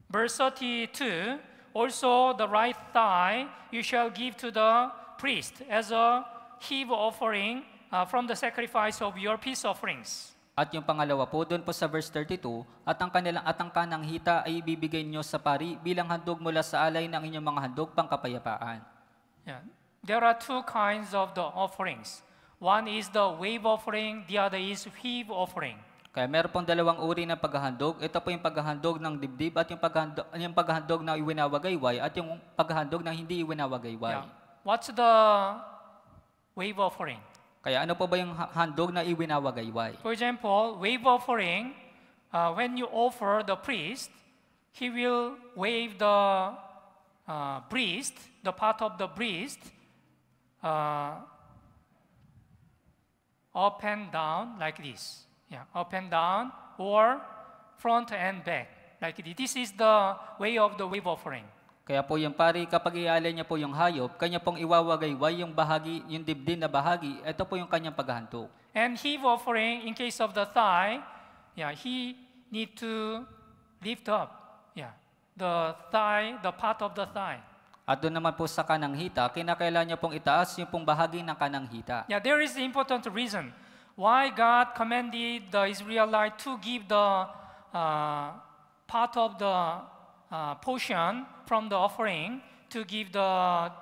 verse 32, also the right thigh you shall give to the priest as a heave offering uh, from the sacrifice of your peace offerings. At yung pangalawa po doon po sa verse 32, at ang kanilang at ang hita ay ibibigay niyo sa pari bilang handog mula sa alay ng inyong mga handog pangkapayapaan. Yeah. There are two kinds of the offerings. One is the wave offering, the other is heave offering. Kaya meron pong dalawang uri ng paghahandog. Ito po yung paghahandog ng dibdib at yung paghahandog, yung paghahandog na iwinawagayway at yung paghahandog na hindi iwinawagayway. Yeah. What's the wave offering? Kaya ano po ba yung handog na iwinawagayway? For example, wave offering, uh, when you offer the priest, he will wave the uh, priest, the part of the priest, uh, up and down like this. Yeah, up and down or front and back. Like this. this is the way of the wave offering. Kaya po yung pari, kapag ialay niya po yung hayop, kanya pong iwawagayway yung bahagi, yung dibdin na bahagi, ito po yung kanyang paghahanto. And heave offering, in case of the thigh, yeah, he need to lift up, yeah, the thigh, the part of the thigh. At doon naman po sa kanang hita, kinakailan niya pong itaas yung pong bahagi ng kanang hita. Yeah, there is the important reason why God commanded the Israelite to give the uh, part of the uh, portion from the offering to give the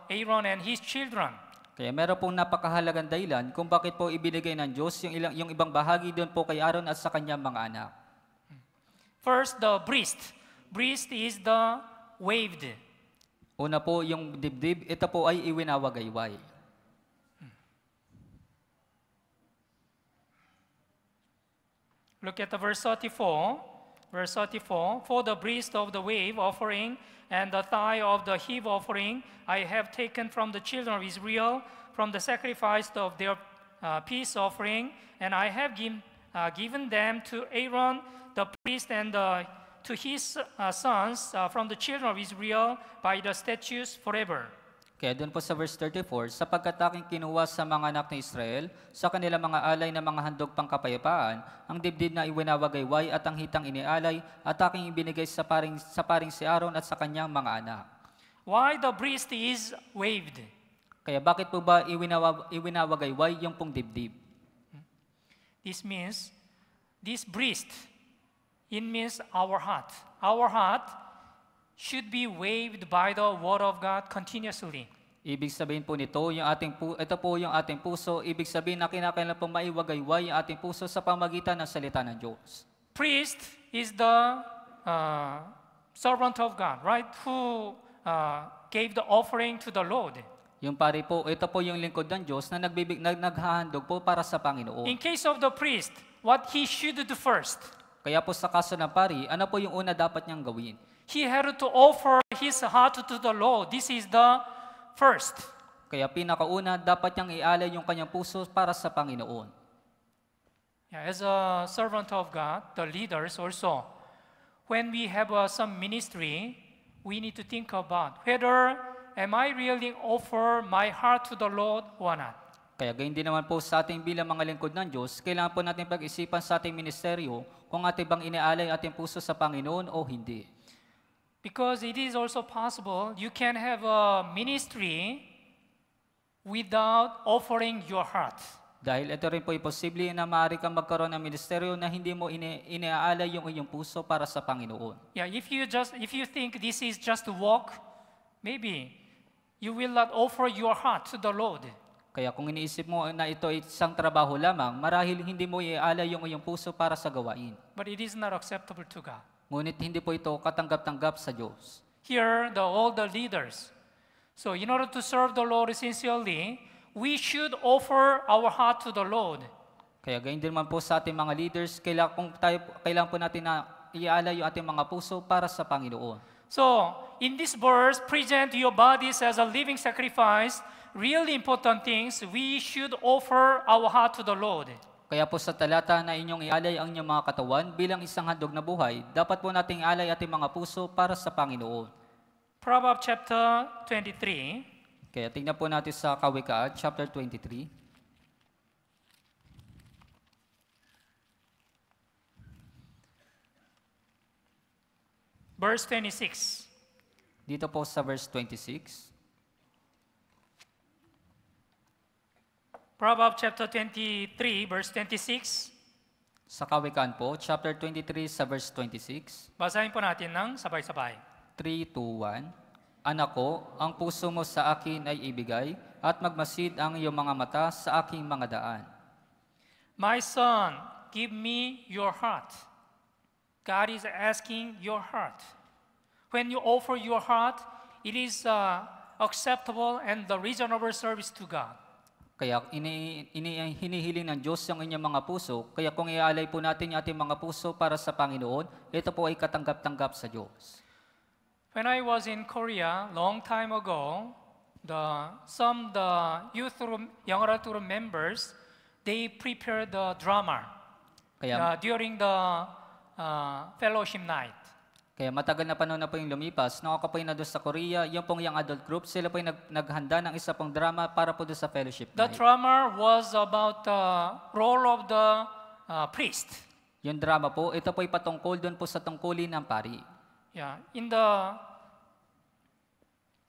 Aaron and his children. Kaya meron pong napakahalagang dahilan kung bakit po ibinigay ng Diyos yung, ilang, yung ibang bahagi doon po kay Aaron at sa kanyang mga anak. First, the breast. Breast is the waved Una po, yung dibdib, ito po ay iwinawagayway. Look at the verse 34. Verse 34, For the breast of the wave offering and the thigh of the heave offering I have taken from the children of Israel, from the sacrifice of their uh, peace offering, and I have give, uh, given them to Aaron, the priest, and the to his uh, sons uh, from the children of Israel by the statutes forever. Kaya doon po sa verse 34, sapagkat aking kinuha sa mga anak ng Israel, sa kanila mga alay na mga handog pangkapayapaan, ang dibdib na iwinawagayway at ang hitang inialay, at aking ibinigay sa paring, sa paring si Aaron at sa kanyang mga anak. Why the priest is waved? Kaya bakit po ba iwinawa, iwinawagayway yung pong dibdib? This means, this priest It means our heart. Our heart should be waved by the word of God continuously. Ibig sabihin po nito, yung ating pu- ito po yung ating puso, ibig sabihin na kinakailangan pong maiwagayway ang ating puso sa pamagitan ng salita ng Diyos. Priest is the uh, servant of God, right? Who uh, gave the offering to the Lord. Yung pari po, ito po yung lingkod ng Diyos na nagbibig, nag, naghahandog po para sa Panginoon. In case of the priest, what he should do first? Kaya po sa kaso ng pari, ano po yung una dapat niyang gawin? He had to offer his heart to the Lord. This is the first. Kaya pinakauna, dapat niyang ialay yung kanyang puso para sa Panginoon. Yeah, as a servant of God, the leaders also, when we have uh, some ministry, we need to think about whether am I really offer my heart to the Lord or not. Kaya gayon din naman po sa ating bilang mga lingkod ng Diyos, kailangan po natin pag-isipan sa ating ministeryo kung ating bang inaalay ating puso sa Panginoon o hindi. Because it is also possible you can have a ministry without offering your heart. Dahil ito rin po ay posible na maaari kang magkaroon ng ministeryo na hindi mo ine inaalay yung iyong puso para sa Panginoon. Yeah, if you just if you think this is just a walk, maybe you will not offer your heart to the Lord. Kaya kung iniisip mo na ito ay isang trabaho lamang, marahil hindi mo iaalay yung iyong puso para sa gawain. But it is not acceptable to God. Ngunit hindi po ito katanggap-tanggap sa Diyos. Here, the all the leaders. So in order to serve the Lord sincerely, we should offer our heart to the Lord. Kaya ganyan din man po sa ating mga leaders, kailangan, kung tayo, kailangan po natin na iaalay yung ating mga puso para sa Panginoon. So, in this verse, present your bodies as a living sacrifice, really important things, we should offer our heart to the Lord. Kaya po sa talata na inyong ialay ang inyong mga katawan bilang isang handog na buhay, dapat po nating alay ating mga puso para sa Panginoon. Proverbs chapter 23. Kaya tingnan po natin sa Kawikaan chapter 23. Verse 26. Dito po sa verse 26. Proverbs chapter 23, verse 26. Sa Kawikaan po, chapter 23 sa verse 26. Basahin po natin ng sabay-sabay. 3 to 1. Anak ko, ang puso mo sa akin ay ibigay, at magmasid ang iyong mga mata sa aking mga daan. My son, give me your heart. God is asking your heart. When you offer your heart, it is uh, acceptable and the reasonable service to God. Kaya ini, ini, hinihiling ng Diyos ang inyong mga puso. Kaya kung ialay po natin yung ating mga puso para sa Panginoon, ito po ay katanggap-tanggap sa Diyos. When I was in Korea long time ago, the, some the youth room, young Raturum members, they prepared the drama Kaya, uh, during the uh, fellowship night. Kaya matagal na panahon na po yung lumipas, nakakapoy na doon sa Korea, yung pong young adult group, sila po yung nag naghanda ng isa pong drama para po doon sa fellowship The drama was about the role of the uh, priest. Yung drama po, ito po ay patungkol doon po sa tungkulin ng pari. Yeah, in the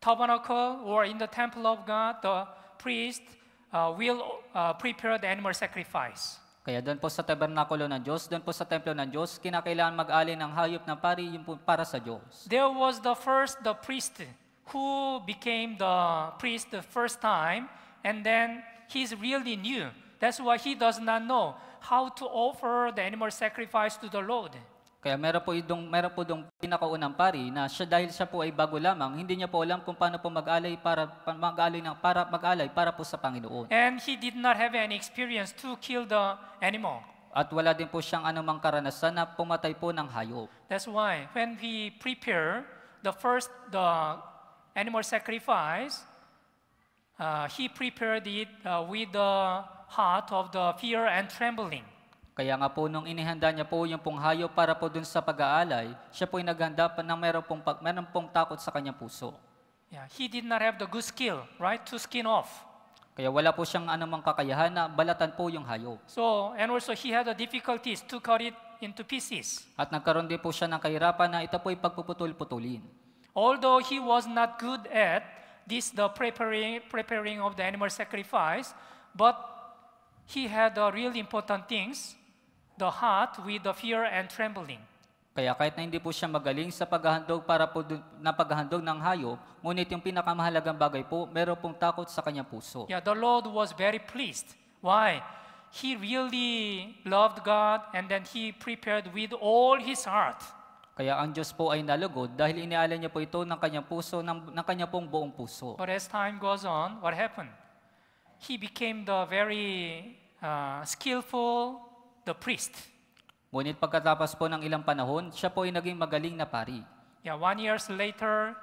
tabernacle or in the temple of God, the priest uh, will uh, prepare the animal sacrifice. Kaya doon po sa tabernakulo ng Diyos, doon po sa templo ng Diyos, kinakailangan mag-alin ng hayop ng pari yung para sa Diyos. There was the first, the priest, who became the priest the first time, and then he's really new. That's why he does not know how to offer the animal sacrifice to the Lord. Kaya meron po idong meron po dong pinakaunang pari na siya dahil siya po ay bago lamang, hindi niya po alam kung paano po mag-alay para mag-alay ng para mag-alay para po sa Panginoon. And he did not have any experience to kill the animal. At wala din po siyang anumang karanasan na pumatay po ng hayop. That's why when we prepare the first the animal sacrifice, uh, he prepared it uh, with the heart of the fear and trembling. Kaya nga po nung inihanda niya po yung pong hayop para po dun sa pag-aalay, siya po ay naghanda pa ng meron pong, meron pong takot sa kanyang puso. Yeah, he did not have the good skill, right, to skin off. Kaya wala po siyang anumang kakayahan na balatan po yung hayop. So, and also he had the difficulties to cut it into pieces. At nagkaroon din po siya ng kahirapan na ito po ay pagpuputol-putulin. Although he was not good at this the preparing preparing of the animal sacrifice, but he had a really important things the heart with the fear and trembling. Kaya kahit na hindi po siya magaling sa paghahandog para po na paghahandog ng hayop, ngunit yung pinakamahalagang bagay po, meron pong takot sa kanyang puso. Yeah, the Lord was very pleased. Why? He really loved God and then he prepared with all his heart. Kaya ang Diyos po ay nalugod dahil inialay niya po ito ng kanyang puso, ng, ng kanya pong buong puso. But as time goes on, what happened? He became the very uh, skillful the priest. Ngunit pagkatapos po ng ilang panahon, siya po ay naging magaling na pari. Yeah, one years later,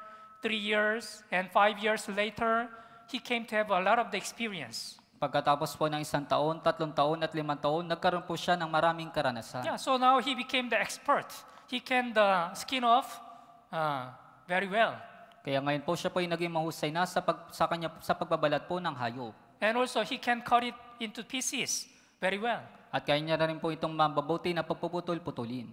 three years, and five years later, he came to have a lot of the experience. Pagkatapos po ng isang taon, tatlong taon at limang taon, nagkaroon po siya ng maraming karanasan. Yeah, so now he became the expert. He can the skin off uh, very well. Kaya ngayon po siya po ay naging mahusay na sa, pag, sa, kanya, sa pagbabalat po ng hayop. And also he can cut it into pieces very well. At kaya niya na rin po itong mababuti na pagpuputol-putulin.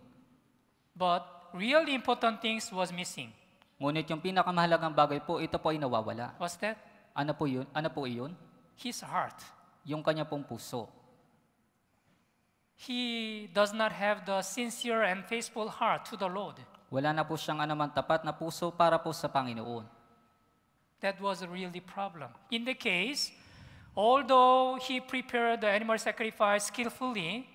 But really important things was missing. Ngunit yung pinakamahalagang bagay po, ito po ay nawawala. What's that? Ano po yun? Ano po iyon? His heart. Yung kanya pong puso. He does not have the sincere and faithful heart to the Lord. Wala na po siyang anuman tapat na puso para po sa Panginoon. That was a really problem. In the case, Although he prepared the animal sacrifice skillfully,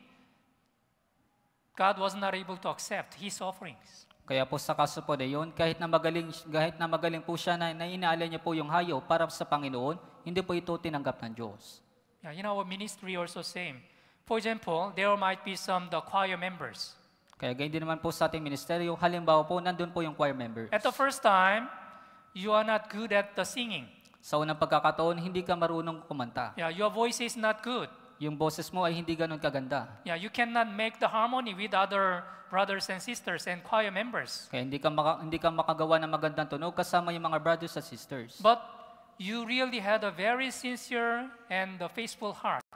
God was not able to accept his offerings. Kaya po sa kaso po na yun, kahit na magaling, kahit na magaling po siya na, na inaalay niya po yung hayo para sa Panginoon, hindi po ito tinanggap ng Diyos. Yeah, in our ministry also same. For example, there might be some the choir members. Kaya ganyan din naman po sa ating ministeryo, halimbawa po, nandun po yung choir members. At the first time, you are not good at the singing. Sa unang pagkakataon, hindi ka marunong kumanta. Yeah, your voice is not good. Yung boses mo ay hindi ganun kaganda. Yeah, you cannot make the harmony with other brothers and sisters and choir members. Kaya hindi ka maka, hindi ka makagawa ng magandang tunog kasama yung mga brothers and sisters. But you really had a very sincere and a faithful heart.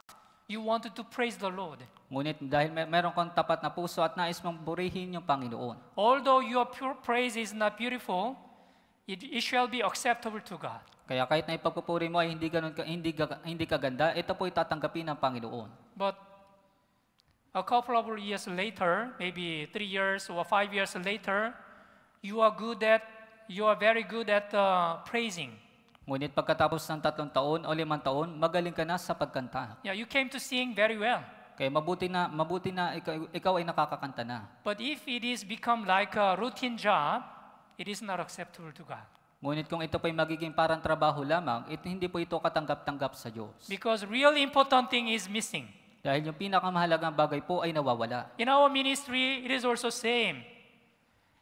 You wanted to praise the Lord. Ngunit dahil may, meron kang tapat na puso at nais mong burihin yung Panginoon. Although your pure praise is not beautiful, it, it shall be acceptable to God. Kaya kahit na ipagpupuri mo ay hindi ganun ka, hindi hindi kaganda, ito po itatanggapin ng Panginoon. But a couple of years later, maybe three years or five years later, you are good at, you are very good at uh, praising. Ngunit pagkatapos ng tatlong taon o limang taon, magaling ka na sa pagkanta. Yeah, you came to sing very well. Kaya mabuti na, mabuti na ikaw, ikaw ay nakakakanta na. But if it is become like a routine job, It is not acceptable to God. Ngunit kung ito po'y magiging parang trabaho lamang, it, hindi po ito katanggap-tanggap sa Diyos. Because real important thing is missing. Dahil yung pinakamahalagang bagay po ay nawawala. In our ministry, it is also same.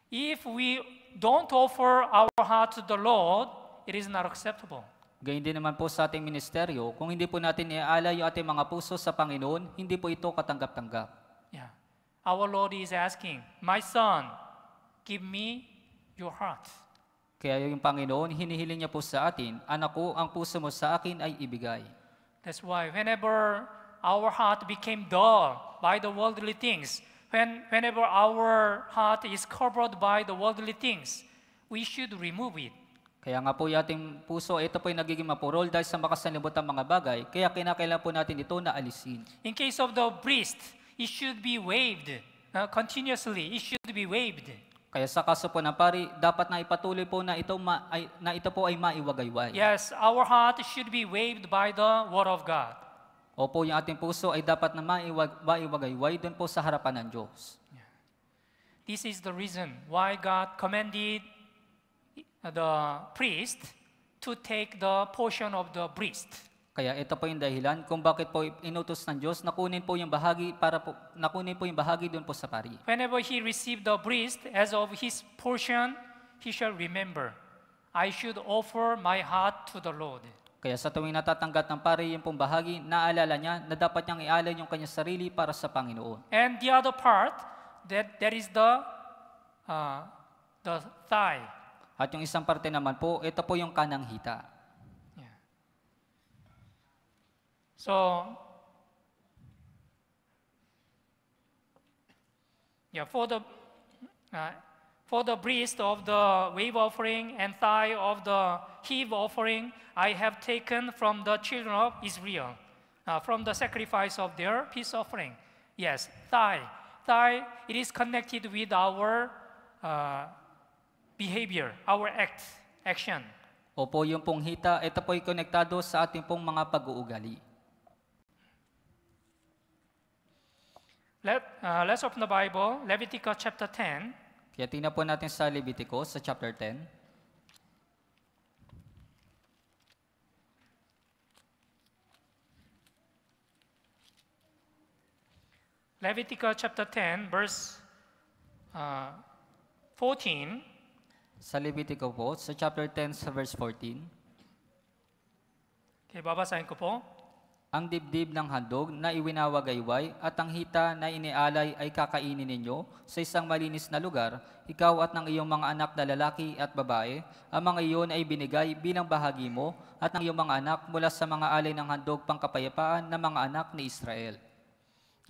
If we don't offer our heart to the Lord, it is not acceptable. Gayun din naman po sa ating ministeryo, kung hindi po natin iaalay yung ating mga puso sa Panginoon, hindi po ito katanggap-tanggap. Yeah. Our Lord is asking, My son, give me your heart. Kaya yung Panginoon, hinihiling niya po sa atin, Anak ko, ang puso mo sa akin ay ibigay. That's why whenever our heart became dull by the worldly things, when, whenever our heart is covered by the worldly things, we should remove it. Kaya nga po yating puso, ito po ay nagiging mapurol dahil sa makasanlibutan mga bagay, kaya kinakailangan po natin ito na alisin. In case of the priest, it should be waved uh, continuously. It should be waved. Kaya sa kaso po na pari, dapat na ipatuloy po na ito, ma, ay, na ito po ay maiwagayway. Yes, our heart should be waved by the Word of God. Opo, yung ating puso ay dapat na maiwag, maiwagayway doon po sa harapan ng Diyos. This is the reason why God commanded the priest to take the portion of the breast. Kaya ito po yung dahilan kung bakit po inutos ng Diyos na kunin po yung bahagi para po nakunin po yung bahagi doon po sa pari. Whenever he received the priest as of his portion, he shall remember, I should offer my heart to the Lord. Kaya sa tuwing natatanggap ng pari yung pong bahagi, naalala niya na dapat niyang ialay yung kanyang sarili para sa Panginoon. And the other part, that, that is the, uh, the thigh. At yung isang parte naman po, ito po yung kanang hita. So, yeah, for the uh, for the breast of the wave offering and thigh of the heave offering, I have taken from the children of Israel, uh, from the sacrifice of their peace offering. Yes, thigh, thigh. It is connected with our uh, behavior, our act, action. Opo, yung pong hita, ito po'y konektado sa ating pong mga pag-uugali. Let, uh, let's open the Bible, Leviticus chapter 10. Kaya tingnan po natin sa Leviticus, sa chapter 10. Leviticus chapter 10, verse uh, 14. Sa Levitico po, sa chapter 10, sa verse 14. Okay, babasahin ko po ang dibdib ng handog na iwinawagayway at ang hita na inialay ay kakainin ninyo sa isang malinis na lugar, ikaw at ng iyong mga anak na lalaki at babae, ang mga iyon ay binigay bilang bahagi mo at ng iyong mga anak mula sa mga alay ng handog pangkapayapaan ng mga anak ni Israel.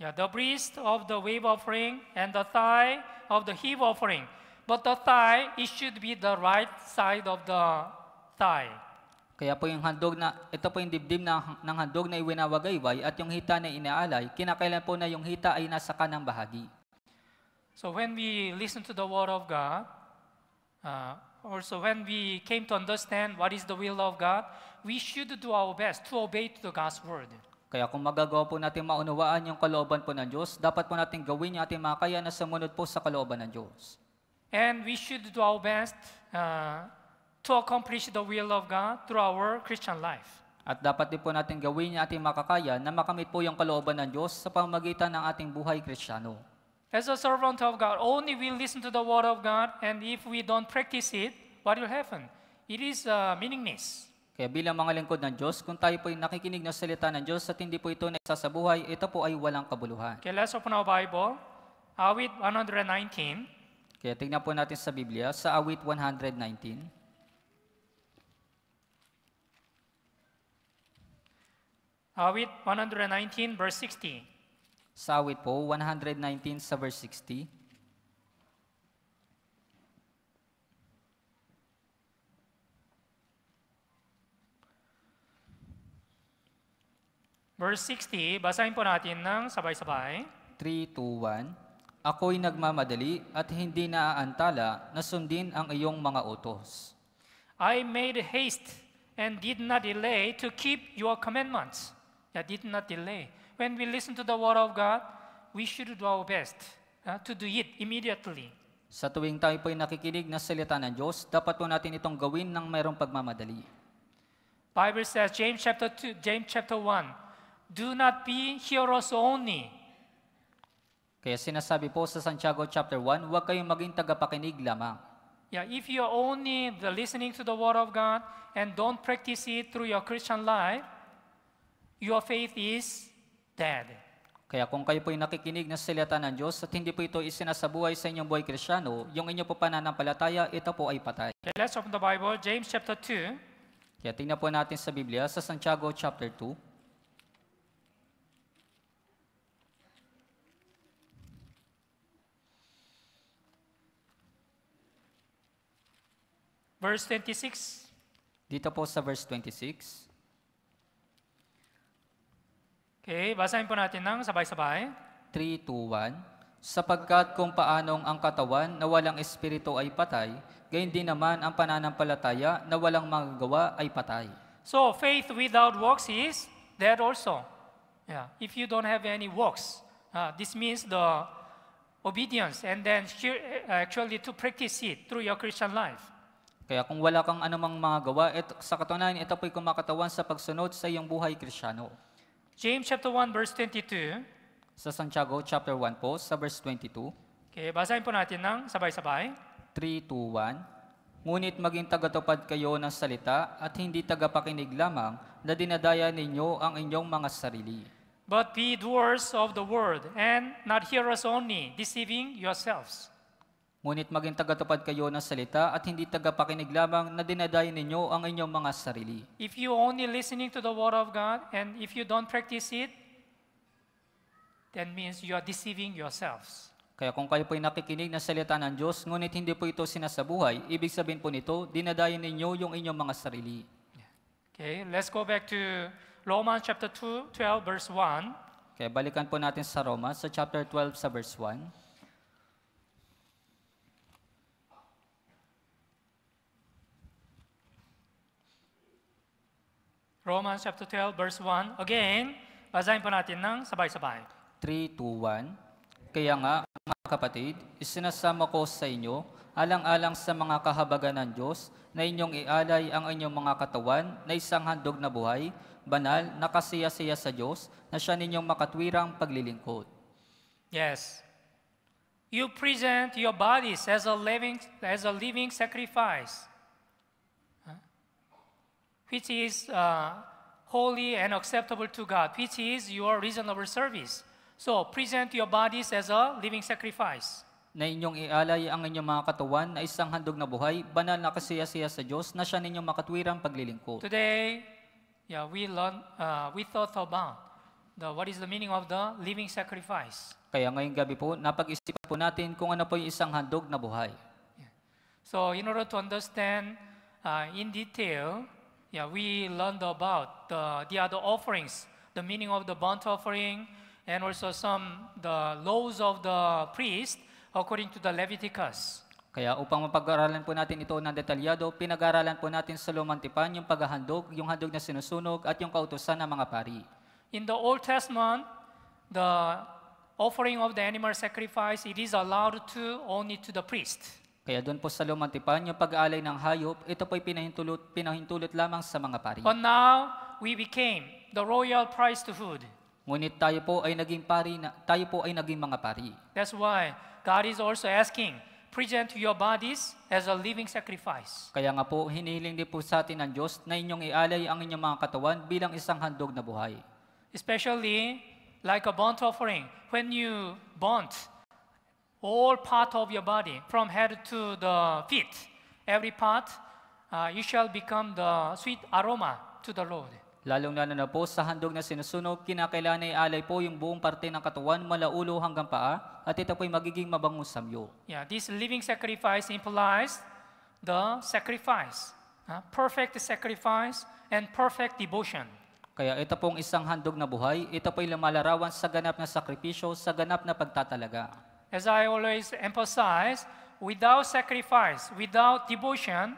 Yeah, the breast of the wave offering and the thigh of the heave offering, but the thigh, it should be the right side of the thigh. Kaya po yung handog na, ito po yung dibdib na, ng handog na iwinawagayway at yung hita na inaalay, kinakailan po na yung hita ay nasa kanang bahagi. So when we listen to the Word of God, uh, or so when we came to understand what is the will of God, we should do our best to obey to the God's Word. Kaya kung magagawa po natin maunawaan yung kalooban po ng Diyos, dapat po natin gawin yung ating makaya na sumunod po sa kalooban ng Diyos. And we should do our best uh, to accomplish the will of God through our Christian life. At dapat din po natin gawin ang ating makakaya na makamit po yung kalooban ng Diyos sa pamagitan ng ating buhay kristyano. As a servant of God, only we listen to the word of God and if we don't practice it, what will happen? It is uh, meaningless. Kaya bilang mga lingkod ng Diyos, kung tayo po ay nakikinig ng salita ng Diyos at hindi po ito na isa sa buhay, ito po ay walang kabuluhan. Okay, let's open our Bible. Awit 119. Kaya tingnan po natin sa Biblia, sa Awit 119. Awit 119 verse 60. Sa awit po, 119 sa verse 60. Verse 60, basahin po natin ng sabay-sabay. 3, 2, 1. Ako'y nagmamadali at hindi naaantala na sundin ang iyong mga utos. I made haste and did not delay to keep your commandments that did not delay. When we listen to the word of God, we should do our best uh, to do it immediately. Sa tuwing tayo ay nakikinig na salita ng Diyos, dapat po natin itong gawin ng mayroong pagmamadali. Bible says, James chapter 2, James chapter 1, Do not be hearers only. Kaya sinasabi po sa Santiago chapter 1, huwag kayong maging tagapakinig lamang. Yeah, if you're only the listening to the word of God and don't practice it through your Christian life, your faith is dead. Kaya kung kayo po'y nakikinig ng salita ng Diyos at hindi po ito isinasabuhay sa inyong buhay krisyano, yung inyo po pananampalataya, ito po ay patay. Okay, let's open the Bible, James chapter 2. Kaya tingnan po natin sa Biblia sa Santiago chapter 2. Verse 26. Dito po sa verse 26. Okay, basahin po natin ng sabay-sabay. 3, 2, 1. Sapagkat kung paanong ang katawan na walang espiritu ay patay, gayon din naman ang pananampalataya na walang magagawa ay patay. So, faith without works is dead also. Yeah. If you don't have any works, uh, this means the obedience and then uh, actually to practice it through your Christian life. Kaya kung wala kang anumang mga gawa, et, sa katunayan, ito po'y kumakatawan sa pagsunod sa iyong buhay krisyano. James chapter 1 verse 22. Sa Santiago chapter 1 po, sa verse 22. Okay, basahin po natin ng sabay-sabay. 3, 2, 1. Ngunit maging tagatupad kayo ng salita at hindi tagapakinig lamang na dinadaya ninyo ang inyong mga sarili. But be doers of the word and not hearers only, deceiving yourselves. Ngunit maging tagatupad kayo ng salita at hindi tagapakinig lamang na dinadayan ninyo ang inyong mga sarili. If you only listening to the Word of God and if you don't practice it, then means you are deceiving yourselves. Kaya kung kayo po'y nakikinig ng salita ng Diyos, ngunit hindi po ito sinasabuhay, ibig sabihin po nito, dinadayan ninyo yung inyong mga sarili. Okay, let's go back to Romans chapter 2, 12 verse 1. Okay, balikan po natin sa Roma sa chapter 12 sa verse 1. Romans chapter 12 verse 1. Again, basahin po natin ng sabay-sabay. 3 2, 1. Kaya nga, mga kapatid, isinasama ko sa inyo, alang-alang sa mga kahabagan ng Diyos, na inyong ialay ang inyong mga katawan na isang handog na buhay, banal, nakasiya-siya sa Diyos, na siya ninyong makatwirang paglilingkod. Yes. You present your bodies as a living, as a living sacrifice, which is uh, holy and acceptable to God, which is your reasonable service. So, present your bodies as a living sacrifice. Na inyong ialay ang inyong mga katawan na isang handog na buhay, banal na kasiyasiya sa Diyos na siya ninyong makatwirang paglilingkod. Today, yeah, we, learn, uh, we thought about the, what is the meaning of the living sacrifice. Kaya ngayong gabi po, napag-isipan po natin kung ano po yung isang handog na buhay. So, in order to understand uh, in detail, yeah, we learned about the, the other offerings, the meaning of the burnt offering, and also some the laws of the priest according to the Leviticus. Kaya upang mapag-aralan po natin ito ng detalyado, pinag-aralan po natin sa lumantipan yung paghahandog, yung handog na sinusunog at yung kautusan ng mga pari. In the Old Testament, the offering of the animal sacrifice, it is allowed to only to the priest. Kaya doon po sa lumantipan yung pag alay ng hayop, ito po'y pinahintulot, pinahintulot lamang sa mga pari. But now, we became the royal to food. Ngunit tayo po ay naging pari, na, tayo po ay naging mga pari. That's why God is also asking, present your bodies as a living sacrifice. Kaya nga po, hinihiling din po sa atin ng Diyos na inyong ialay ang inyong mga katawan bilang isang handog na buhay. Especially like a burnt offering. When you burnt all part of your body, from head to the feet, every part, uh, you shall become the sweet aroma to the Lord. Lalong lalo na po sa handog na sinusunog, kinakailangan ay alay po yung buong parte ng katawan mula ulo hanggang paa at ito po ay magiging mabango samyo. Yeah, this living sacrifice implies the sacrifice, uh, perfect sacrifice and perfect devotion. Kaya ito pong isang handog na buhay, ito po'y lumalarawan sa ganap na sakripisyo, sa ganap na pagtatalaga as I always emphasize, without sacrifice, without devotion,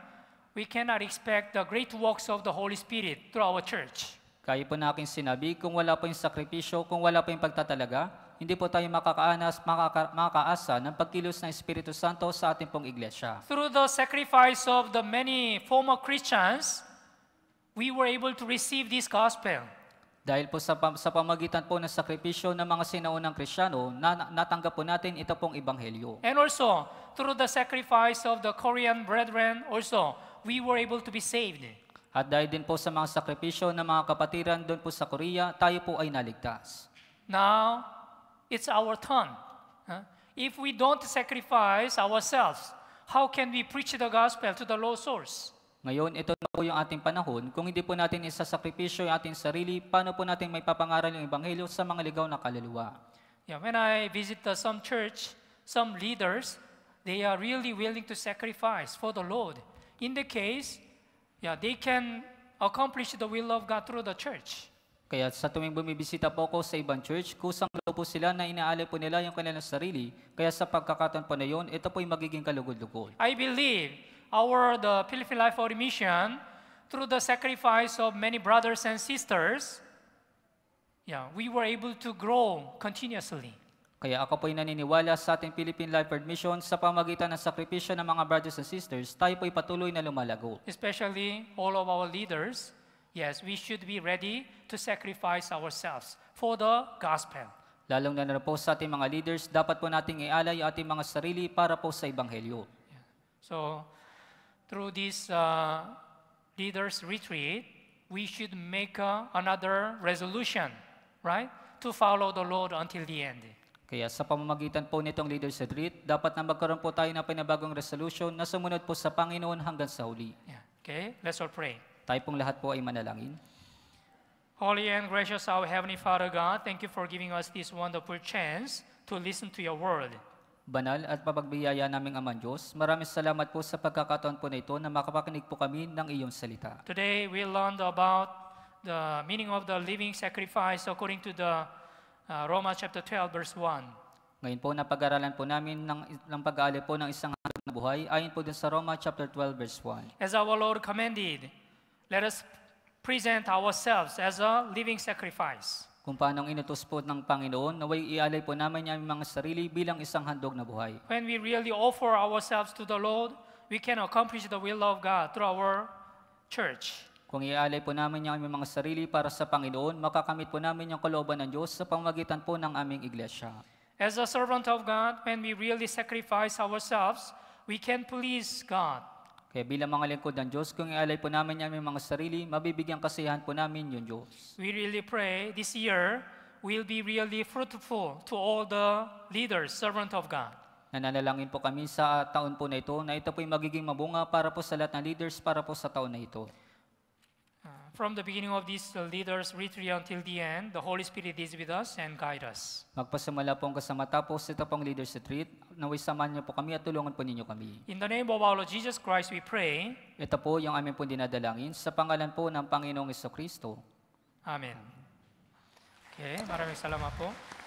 we cannot expect the great works of the Holy Spirit through our church. Kaya po na aking sinabi, kung wala po yung sakripisyo, kung wala po yung pagtatalaga, hindi po tayo makakaanas, makaka, makakaasa ng pagkilos ng Espiritu Santo sa ating pong iglesia. Through the sacrifice of the many former Christians, we were able to receive this gospel. Dahil po sa, sa pamagitan po ng sakripisyo ng mga sinaunang Kristiyano, na, natanggap po natin ito pong Ebanghelyo. And also, through the sacrifice of the Korean brethren also, we were able to be saved. At dahil din po sa mga sakripisyo ng mga kapatiran doon po sa Korea, tayo po ay naligtas. Now, it's our turn. If we don't sacrifice ourselves, how can we preach the gospel to the lost souls? Ngayon, ito na po yung ating panahon. Kung hindi po natin isasakripisyo yung ating sarili, paano po natin may papangaral yung Ebanghelyo sa mga ligaw na kaluluwa? Yeah, when I visit uh, some church, some leaders, they are really willing to sacrifice for the Lord. In the case, yeah, they can accomplish the will of God through the church. Kaya sa tuwing bumibisita po ako sa ibang church, kusang loob po sila na inaalay po nila yung kanilang sarili. Kaya sa pagkakataon po na yon, ito po yung magiging kalugod-lugod. I believe our the Philippine Life Ori Mission, through the sacrifice of many brothers and sisters, yeah, we were able to grow continuously. Kaya ako po'y naniniwala sa ating Philippine Life Bird Mission sa pamagitan ng sakripisyo ng mga brothers and sisters, tayo po'y patuloy na lumalago. Especially all of our leaders, yes, we should be ready to sacrifice ourselves for the gospel. Lalong na po sa ating mga leaders, dapat po nating ialay ating mga sarili para po sa Ebanghelyo. Yeah. So, through this uh, leaders retreat, we should make uh, another resolution, right? To follow the Lord until the end. Kaya sa pamamagitan po nitong Leaders Retreat, dapat na magkaroon po tayo ng pinabagong resolution na sumunod po sa Panginoon hanggang sa huli. Yeah. Okay, let's all pray. Tayo pong lahat po ay manalangin. Holy and gracious our Heavenly Father God, thank you for giving us this wonderful chance to listen to your word. Banal at pabagbiyaya naming Ama Diyos, maraming salamat po sa pagkakataon po na ito na makapakinig po kami ng iyong salita. Today, we learned about the meaning of the living sacrifice according to the uh, Roma chapter 12 verse 1. Ngayon po, napag-aralan po namin ng, ng pag-aali po ng isang na buhay ayon po din sa Roma chapter 12 verse 1. As our Lord commanded, let us present ourselves as a living sacrifice kung paano ang inutos po ng Panginoon, naway ialay po namin ang mga sarili bilang isang handog na buhay. When we really offer ourselves to the Lord, we can accomplish the will of God through our church. Kung ialay po namin ang aming mga sarili para sa Panginoon, makakamit po namin yung kalooban ng Diyos sa pamagitan po ng aming iglesia. As a servant of God, when we really sacrifice ourselves, we can please God. Kaya bilang mga lingkod ng Diyos, kung ialay po namin yan mga sarili, mabibigyan kasihan po namin yung Diyos. We really pray this year will be really fruitful to all the leaders, servant of God. Nananalangin po kami sa taon po na ito na ito po'y magiging mabunga para po sa lahat ng leaders para po sa taon na ito. From the beginning of this leaders retreat until the end, the Holy Spirit is with us and guide us. Magpasimula po ang kasama tapos ito pong leaders retreat. Naway samahan niyo po kami at tulungan po ninyo kami. In the name of our Lord Jesus Christ we pray. Ito po yung aming po dinadalangin sa pangalan po ng Panginoong Kristo. Amen. Okay, maraming salamat po.